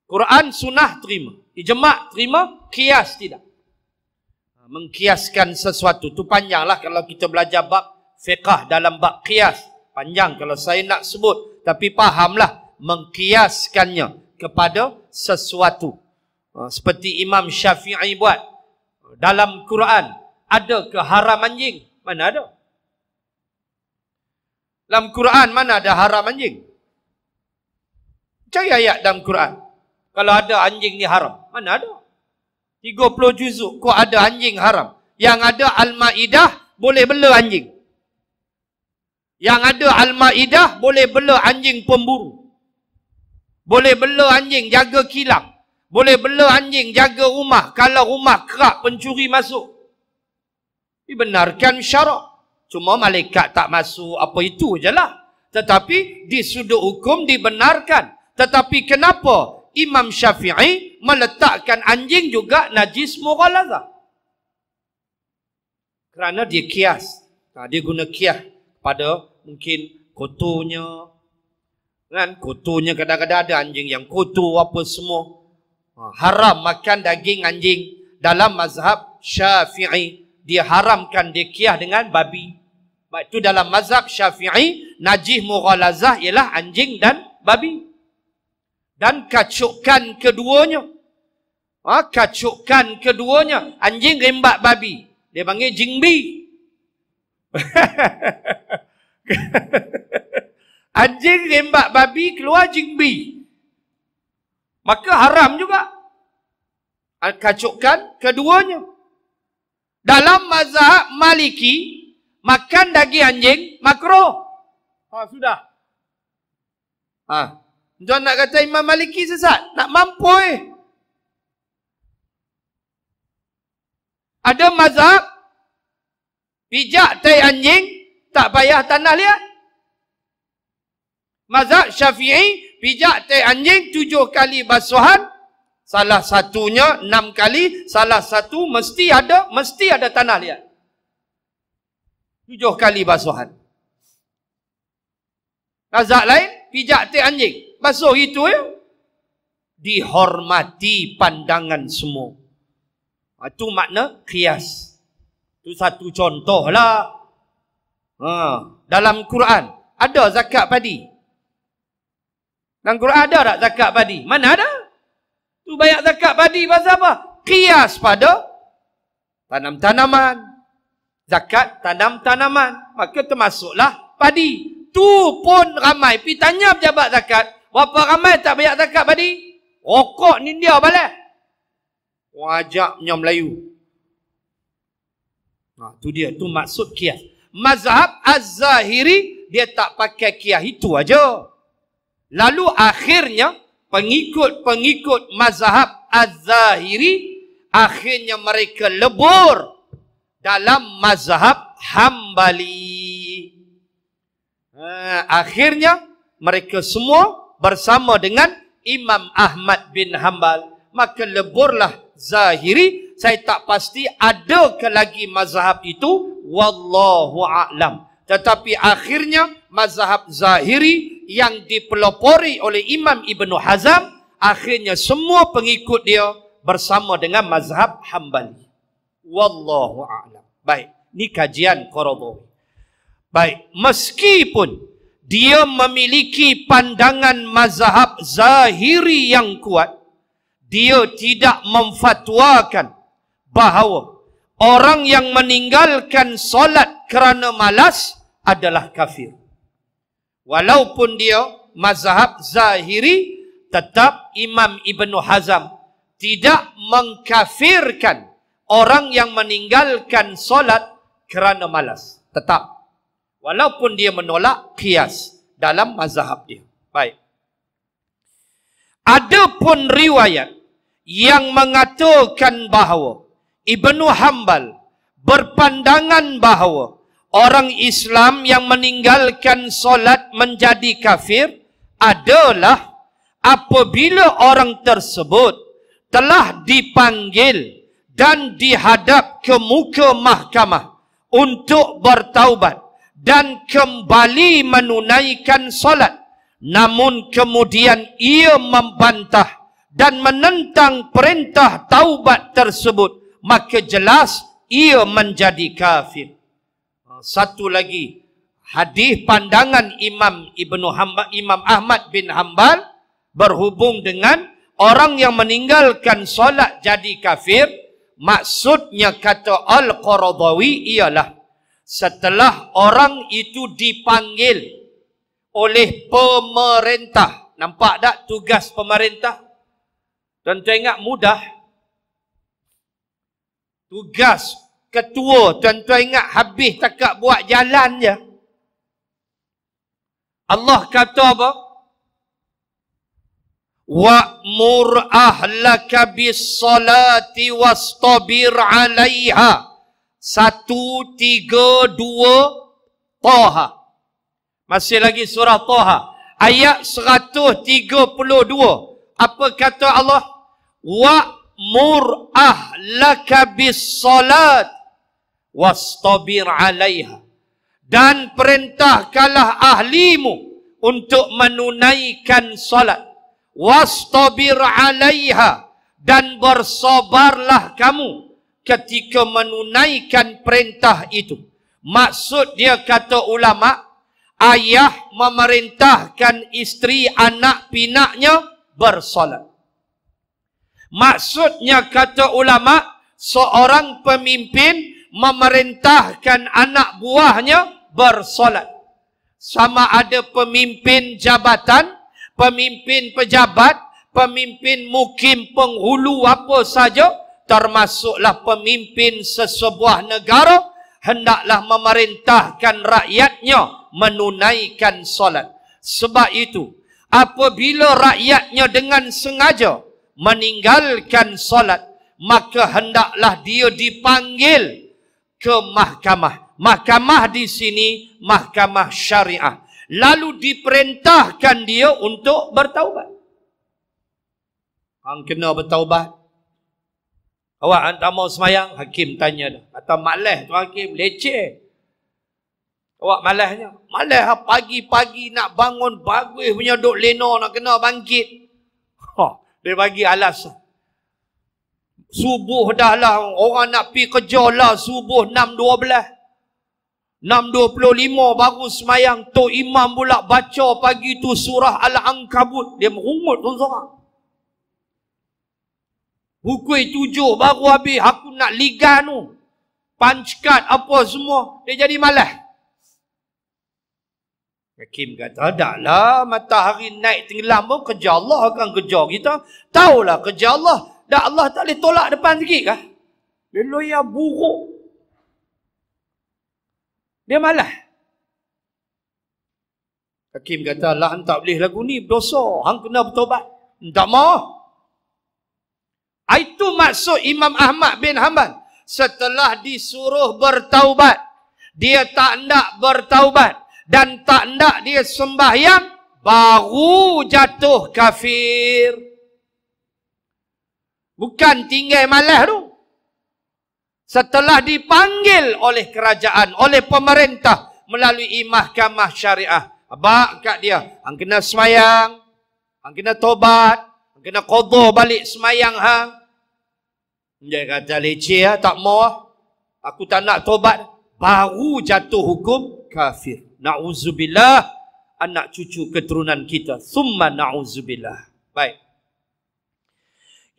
Quran sunnah terima. Ijma' terima, kias tidak. Ha, mengkiaskan sesuatu tu panjanglah kalau kita belajar bab fiqah dalam bab kias. Panjang kalau saya nak sebut. Tapi fahamlah mengkiaskannya kepada sesuatu. Ha, seperti Imam Syafi'i buat. Dalam Quran, ada ke haram anjing? Mana ada? Dalam Quran mana ada haram anjing? Cari ayat dalam Quran. Kalau ada anjing ni haram. Mana ada? 30 juzuk kok ada anjing haram. Yang ada Al-Ma'idah boleh bela anjing. Yang ada Al-Ma'idah boleh bela anjing pemburu. Boleh bela anjing jaga kilang. Boleh bela anjing jaga rumah. Kalau rumah kerak pencuri masuk. Dibenarkan syarak. Cuma malaikat tak masuk apa itu je lah. Tetapi di sudut hukum dibenarkan. Tetapi kenapa Imam Syafi'i meletakkan anjing juga najis mughalaza? Kerana dia kias. Nah, ha, dia guna kias pada mungkin kotunya. Kan? Kotunya kadang-kadang ada anjing yang kotor apa semua. Ha, haram makan daging anjing dalam mazhab Syafi'i. Dia haramkan dia kias dengan babi itu dalam mazhab syafi'i najih mughalazah ialah anjing dan babi dan kacukkan keduanya ha, kacukkan keduanya anjing rembat babi dia panggil jingbi anjing rembat babi keluar jingbi maka haram juga ha, kacukkan keduanya dalam mazhab maliki makan daging anjing makro. Ha sudah. Ha. Jangan nak kata Imam Maliki sesat. Nak mampu eh. Ada mazhab pijak tai anjing tak payah tanah liat. Mazhab syafi'i pijak tai anjing tujuh kali basuhan. Salah satunya enam kali. Salah satu mesti ada mesti ada tanah liat tujuh kali basuhan. Nazak lain, pijak tiap anjing. Basuh itu ya. Dihormati pandangan semua. Itu ha, makna kias. Itu satu contoh lah. Ha. Dalam Quran, ada zakat padi. Dalam Quran ada tak zakat padi? Mana ada? Tu banyak zakat padi pasal apa? Kias pada tanam-tanaman, zakat tanam tanaman maka termasuklah padi tu pun ramai pi tanya pejabat zakat berapa ramai tak bayar zakat padi rokok ni dia balas wajak nyam melayu ha tu dia tu maksud kias mazhab az-zahiri dia tak pakai kias itu aja lalu akhirnya pengikut-pengikut mazhab az-zahiri akhirnya mereka lebur dalam mazhab Hambali. Ha, akhirnya mereka semua bersama dengan Imam Ahmad bin Hambal. Maka leburlah Zahiri. Saya tak pasti ada ke lagi mazhab itu. Wallahu a'lam. Tetapi akhirnya mazhab Zahiri yang dipelopori oleh Imam Ibn Hazam. Akhirnya semua pengikut dia bersama dengan mazhab Hambali. Wallahu a'lam. Baik, ni kajian Qaradawi. Baik, meskipun dia memiliki pandangan mazhab zahiri yang kuat, dia tidak memfatwakan bahawa orang yang meninggalkan solat kerana malas adalah kafir. Walaupun dia mazhab zahiri, tetap Imam Ibnu Hazm tidak mengkafirkan orang yang meninggalkan solat kerana malas. Tetap. Walaupun dia menolak kias dalam mazhab dia. Baik. Ada pun riwayat yang mengatakan bahawa Ibnu Hanbal berpandangan bahawa orang Islam yang meninggalkan solat menjadi kafir adalah apabila orang tersebut telah dipanggil dan dihadap ke muka mahkamah untuk bertaubat dan kembali menunaikan solat namun kemudian ia membantah dan menentang perintah taubat tersebut maka jelas ia menjadi kafir satu lagi hadis pandangan Imam Ibnu Hamba, Imam Ahmad bin Hanbal berhubung dengan orang yang meninggalkan solat jadi kafir Maksudnya kata Al-Qaradawi ialah setelah orang itu dipanggil oleh pemerintah. Nampak tak tugas pemerintah? Dan tuan ingat mudah. Tugas ketua tuan tuan ingat habis takak buat jalan je. Allah kata apa? wa'mur ahlaka bis salati tabir 'alaiha satu tiga dua Toha masih lagi surah Toha ayat tiga puluh dua apa kata Allah wa'mur ahlaka bis salat was tabir 'alaiha dan perintahkanlah ahlimu untuk menunaikan salat wastabir alaiha dan bersabarlah kamu ketika menunaikan perintah itu. Maksud dia kata ulama, ayah memerintahkan isteri anak pinaknya bersolat. Maksudnya kata ulama, seorang pemimpin memerintahkan anak buahnya bersolat. Sama ada pemimpin jabatan, pemimpin pejabat, pemimpin mukim penghulu apa saja, termasuklah pemimpin sesebuah negara, hendaklah memerintahkan rakyatnya menunaikan solat. Sebab itu, apabila rakyatnya dengan sengaja meninggalkan solat, maka hendaklah dia dipanggil ke mahkamah. Mahkamah di sini, mahkamah syariah lalu diperintahkan dia untuk bertaubat. Hang kena bertaubat. Awak tak mau semayang? Hakim tanya dah. Kata malah tu hakim, leceh. Awak malahnya, malah pagi-pagi nak bangun bagus punya duk leno nak kena bangkit. Ha, dia bagi alas. Subuh dah lah. Orang nak pergi kerja lah. Subuh 6.12. 6.25 baru semayang Tok Imam pula baca pagi tu surah Al-Ankabut dia merungut tu seorang pukul 7 baru habis aku nak liga tu punch card apa semua dia jadi malas Hakim kata, tak lah matahari naik tenggelam pun kerja Allah akan kerja kita. Tahulah kerja Allah. Dah Allah tak boleh tolak depan sikit kah? Dia loya buruk. Dia malas. Hakim kata, lah tak boleh lagu ni, berdosa. Hang kena bertobat. Tak mau. Ah, itu maksud Imam Ahmad bin Hanbal. Setelah disuruh bertaubat, dia tak nak bertaubat. Dan tak nak dia sembahyang, baru jatuh kafir. Bukan tinggal malas tu setelah dipanggil oleh kerajaan, oleh pemerintah melalui mahkamah syariah. Abak kat dia, hang kena semayang, hang kena tobat, hang kena kodoh balik semayang hang. Dia kata leceh lah, tak mau ha? Aku tak nak tobat. Baru jatuh hukum kafir. Na'udzubillah anak cucu keturunan kita. Thumma na'udzubillah. Baik.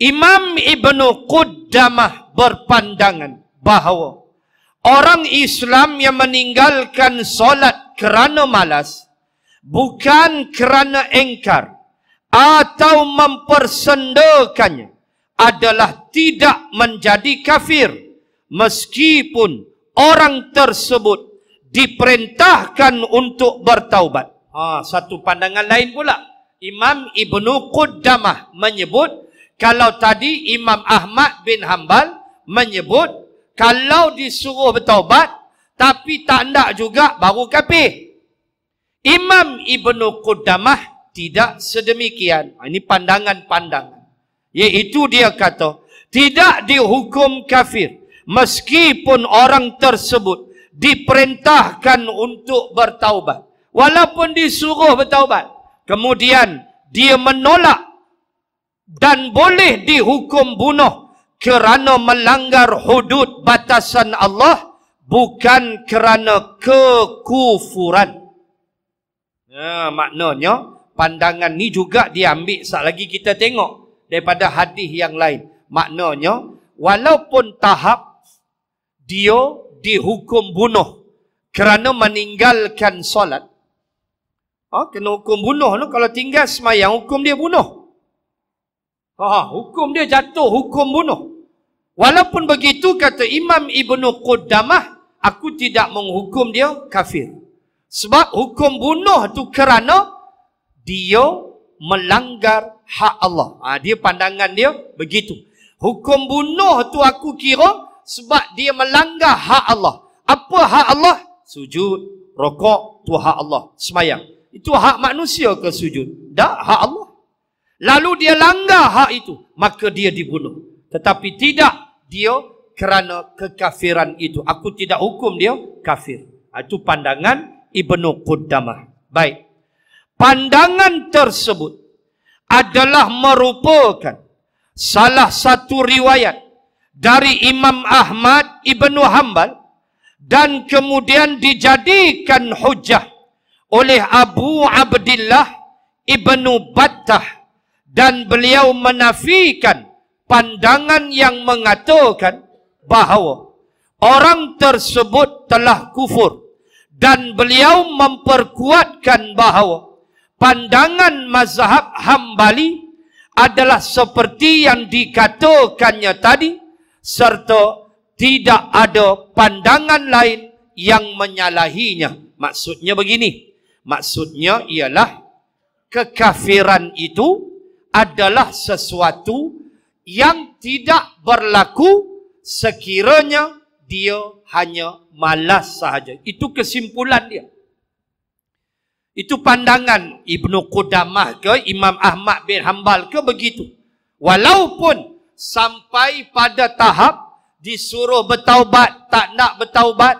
Imam Ibn Qudamah berpandangan bahawa orang Islam yang meninggalkan solat kerana malas bukan kerana engkar atau mempersendakannya adalah tidak menjadi kafir meskipun orang tersebut diperintahkan untuk bertaubat. Ha, satu pandangan lain pula. Imam Ibn Qudamah menyebut kalau tadi Imam Ahmad bin Hanbal menyebut kalau disuruh bertaubat tapi tak nak juga baru kafir. Imam Ibnu Qudamah tidak sedemikian. Ah, ini pandangan-pandangan. Iaitu dia kata, tidak dihukum kafir meskipun orang tersebut diperintahkan untuk bertaubat. Walaupun disuruh bertaubat, kemudian dia menolak dan boleh dihukum bunuh kerana melanggar hudud batasan Allah bukan kerana kekufuran. Ya, maknanya pandangan ni juga diambil sat lagi kita tengok daripada hadis yang lain. Maknanya walaupun tahap dia dihukum bunuh kerana meninggalkan solat. Ha, kena hukum bunuh no? kalau tinggal semayang hukum dia bunuh. Ha, hukum dia jatuh hukum bunuh. Walaupun begitu kata Imam Ibnu Qudamah aku tidak menghukum dia kafir. Sebab hukum bunuh tu kerana dia melanggar hak Allah. Ha, dia pandangan dia begitu. Hukum bunuh tu aku kira sebab dia melanggar hak Allah. Apa hak Allah? Sujud, rokok, tu hak Allah. Semayang. Itu hak manusia ke sujud? Tak, hak Allah. Lalu dia langgar hak itu. Maka dia dibunuh. Tetapi tidak dia kerana kekafiran itu. Aku tidak hukum dia kafir. Ha, itu pandangan Ibnu Qudamah. Baik. Pandangan tersebut adalah merupakan salah satu riwayat dari Imam Ahmad Ibnu Hanbal dan kemudian dijadikan hujah oleh Abu Abdullah Ibnu Battah dan beliau menafikan pandangan yang mengatakan bahawa orang tersebut telah kufur dan beliau memperkuatkan bahawa pandangan mazhab Hambali adalah seperti yang dikatakannya tadi serta tidak ada pandangan lain yang menyalahinya maksudnya begini maksudnya ialah kekafiran itu adalah sesuatu yang tidak berlaku sekiranya dia hanya malas sahaja. Itu kesimpulan dia. Itu pandangan Ibnu Qudamah ke Imam Ahmad bin Hanbal ke begitu. Walaupun sampai pada tahap disuruh bertaubat, tak nak bertaubat,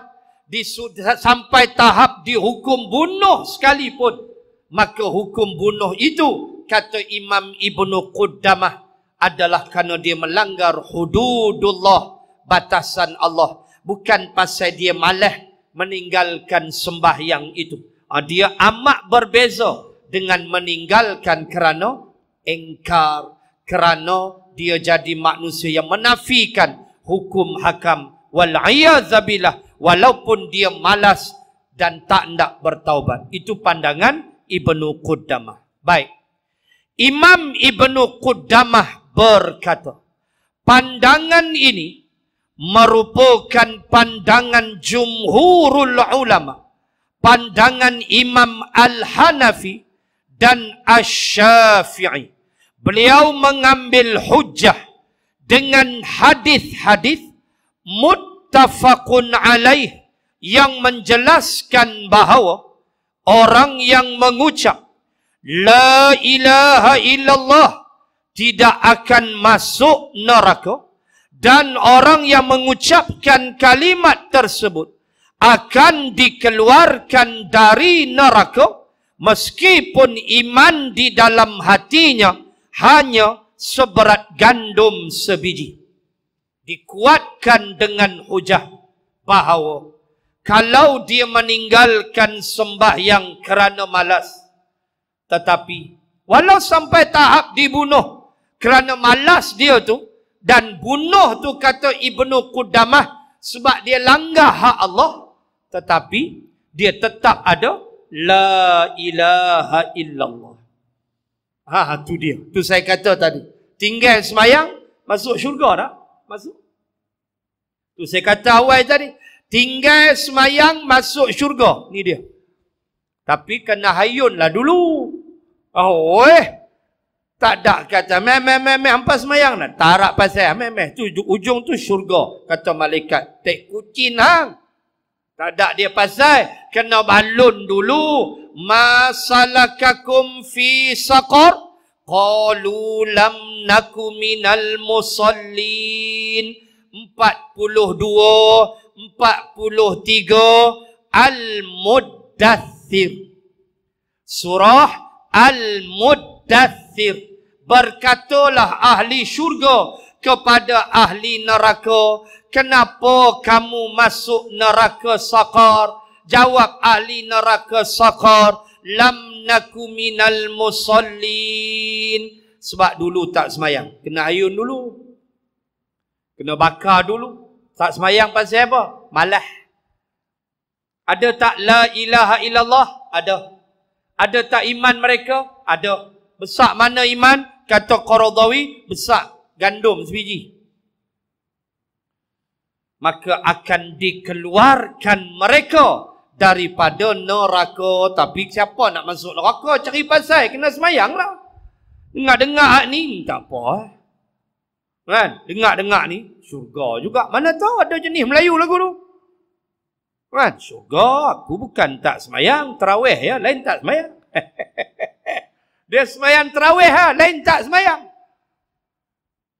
sampai tahap dihukum bunuh sekalipun, maka hukum bunuh itu kata Imam Ibnu Qudamah adalah kerana dia melanggar hududullah batasan Allah bukan pasal dia malah meninggalkan sembahyang itu ah, dia amat berbeza dengan meninggalkan kerana engkar kerana dia jadi manusia yang menafikan hukum hakam wal ayazabilah walaupun dia malas dan tak nak bertaubat itu pandangan Ibnu Qudamah baik Imam Ibnu Qudamah berkata, pandangan ini merupakan pandangan jumhurul ulama, pandangan Imam Al-Hanafi dan Ash-Shafi'i. Beliau mengambil hujah dengan hadis-hadis muttafaqun alaih yang menjelaskan bahawa orang yang mengucap La ilaha illallah tidak akan masuk neraka dan orang yang mengucapkan kalimat tersebut akan dikeluarkan dari neraka meskipun iman di dalam hatinya hanya seberat gandum sebiji dikuatkan dengan hujah bahawa kalau dia meninggalkan sembahyang kerana malas tetapi walau sampai tahap dibunuh kerana malas dia tu dan bunuh tu kata Ibnu Qudamah sebab dia langgar hak Allah tetapi dia tetap ada la ilaha illallah. Ha, ha tu dia. Tu saya kata tadi. Tinggal semayang masuk syurga tak? Masuk. Tu saya kata awal tadi. Tinggal semayang masuk syurga. Ni dia. Tapi kena hayunlah dulu. Oh, weh. Tak ada kata meh meh meh meh hampa semayang nak. Tarak pasal meh meh tu ujung tu syurga kata malaikat. tak kucing nang. Tak ada dia pasal kena balun dulu. masalah Masalakakum fi saqar qalu lam nakum minal musallin puluh tiga al muddathir surah al muddathir berkatalah ahli syurga kepada ahli neraka, kenapa kamu masuk neraka sakar? Jawab ahli neraka sakar, lam naku minal musallin. Sebab dulu tak semayang. Kena ayun dulu. Kena bakar dulu. Tak semayang pasal apa? Malah. Ada tak la ilaha illallah? Ada. Ada tak iman mereka? Ada. Besar mana iman? kata Qaradawi besar gandum sebiji maka akan dikeluarkan mereka daripada neraka tapi siapa nak masuk neraka cari pasal kena semayang lah dengar dengar hak ni tak apa eh. kan dengar dengar ni syurga juga mana tahu ada jenis Melayu lagu tu kan syurga aku bukan tak semayang terawih ya lain tak semayang Dia semayang terawih ha, lain tak semayang.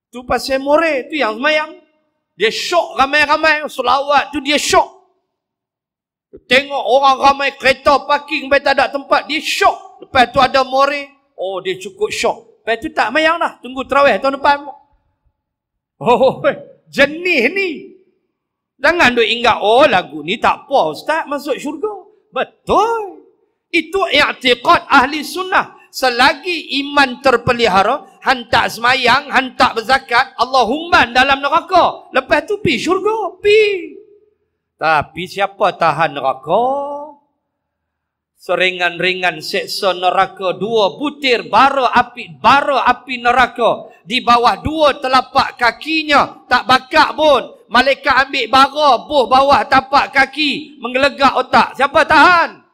Tu pasal more tu yang semayang. Dia syok ramai-ramai selawat tu dia syok. Tengok orang ramai kereta parking sampai tak ada tempat dia syok. Lepas tu ada more, oh dia cukup syok. Lepas tu tak semayang lah. tunggu terawih tahun depan. Oh, jenis ni. Jangan duk ingat, oh lagu ni tak apa ustaz masuk syurga. Betul. Itu i'tiqad ahli sunnah selagi iman terpelihara hantar semayang hantar berzakat Allah human dalam neraka lepas tu pi syurga pi tapi siapa tahan neraka seringan-ringan seksa neraka dua butir bara api bara api neraka di bawah dua telapak kakinya tak bakak pun malaikat ambil bara buh bawah tapak kaki menggelegak otak siapa tahan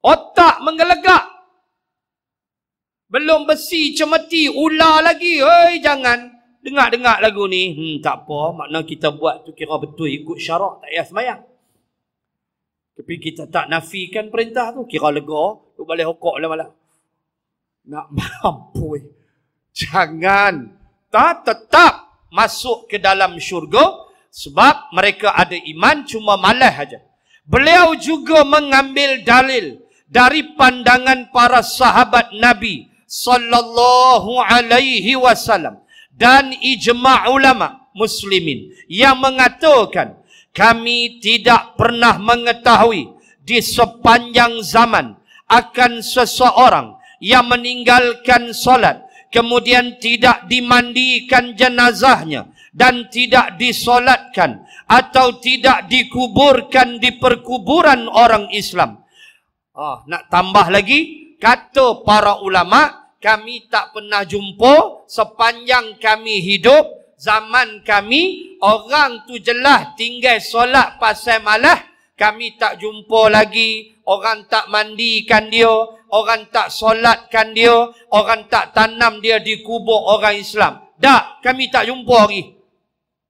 otak menggelegak belum besi cemeti ular lagi. Hei jangan. Dengar-dengar lagu ni. Hmm, tak apa. Makna kita buat tu kira betul ikut syarak. Tak payah semayang. Tapi kita tak nafikan perintah tu. Kira lega. Tu balik hokok lah malam. Nak mampu. Eh. Jangan. Tak tetap masuk ke dalam syurga. Sebab mereka ada iman cuma malah aja. Beliau juga mengambil dalil dari pandangan para sahabat Nabi sallallahu alaihi wasallam dan ijma ulama muslimin yang mengatakan kami tidak pernah mengetahui di sepanjang zaman akan seseorang yang meninggalkan solat kemudian tidak dimandikan jenazahnya dan tidak disolatkan atau tidak dikuburkan di perkuburan orang Islam. oh, nak tambah lagi kata para ulama kami tak pernah jumpa sepanjang kami hidup zaman kami orang tu jelah tinggal solat pasal malah kami tak jumpa lagi orang tak mandikan dia orang tak solatkan dia orang tak tanam dia di kubur orang Islam dak kami tak jumpa lagi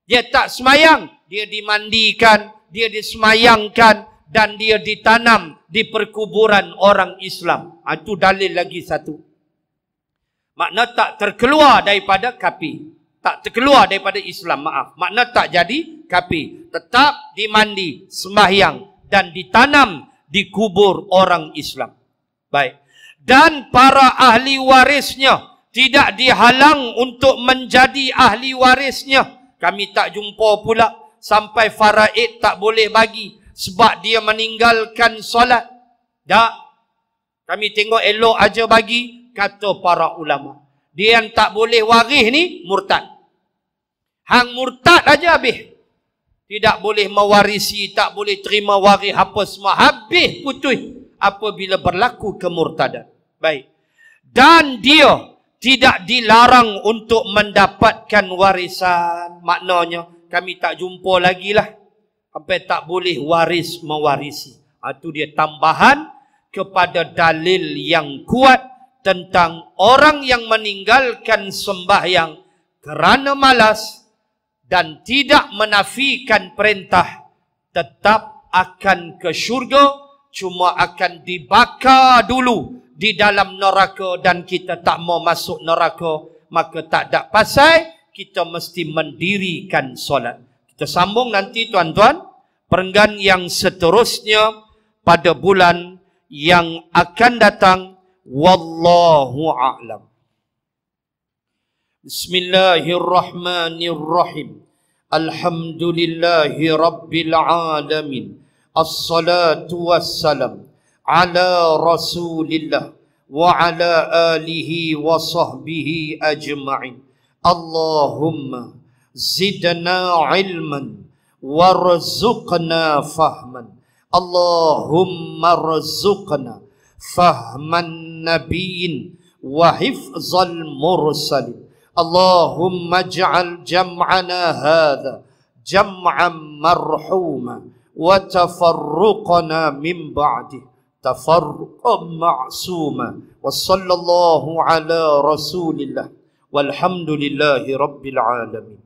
dia tak semayang dia dimandikan dia disemayangkan dan dia ditanam di perkuburan orang Islam itu ha, dalil lagi satu makna tak terkeluar daripada kapi tak terkeluar daripada Islam maaf makna tak jadi kapi tetap dimandi sembahyang dan ditanam di kubur orang Islam baik dan para ahli warisnya tidak dihalang untuk menjadi ahli warisnya kami tak jumpa pula sampai faraid tak boleh bagi sebab dia meninggalkan solat tak kami tengok elok aja bagi kata para ulama. Dia yang tak boleh waris ni murtad. Hang murtad aja habis. Tidak boleh mewarisi, tak boleh terima waris apa semua. Habis putus apabila berlaku kemurtadan. Baik. Dan dia tidak dilarang untuk mendapatkan warisan. Maknanya kami tak jumpa lagi lah. Sampai tak boleh waris mewarisi. Itu ha, dia tambahan kepada dalil yang kuat tentang orang yang meninggalkan sembahyang kerana malas dan tidak menafikan perintah tetap akan ke syurga cuma akan dibakar dulu di dalam neraka dan kita tak mau masuk neraka maka tak ada pasal kita mesti mendirikan solat kita sambung nanti tuan-tuan perenggan yang seterusnya pada bulan yang akan datang wallahu a'lam Bismillahirrahmanirrahim Alhamdulillahi Rabbil Alamin Assalatu wassalam Ala Rasulillah Wa ala alihi wa sahbihi ajma'in Allahumma Zidna ilman Warzuqna fahman Allahumma rzuqna Fahman النبيين وحفظ المرسلين اللهم اجعل جمعنا هذا جمعا مرحوما وتفرقنا من بعده تفرقا معصوما وصلى الله على رسول الله والحمد لله رب العالمين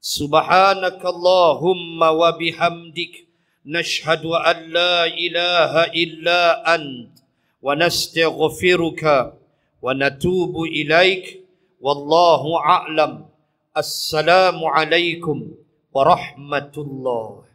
سبحانك اللهم وبحمدك نشهد ان لا اله الا انت ونستغفرك ونتوب إليك والله أعلم السلام عليكم ورحمة الله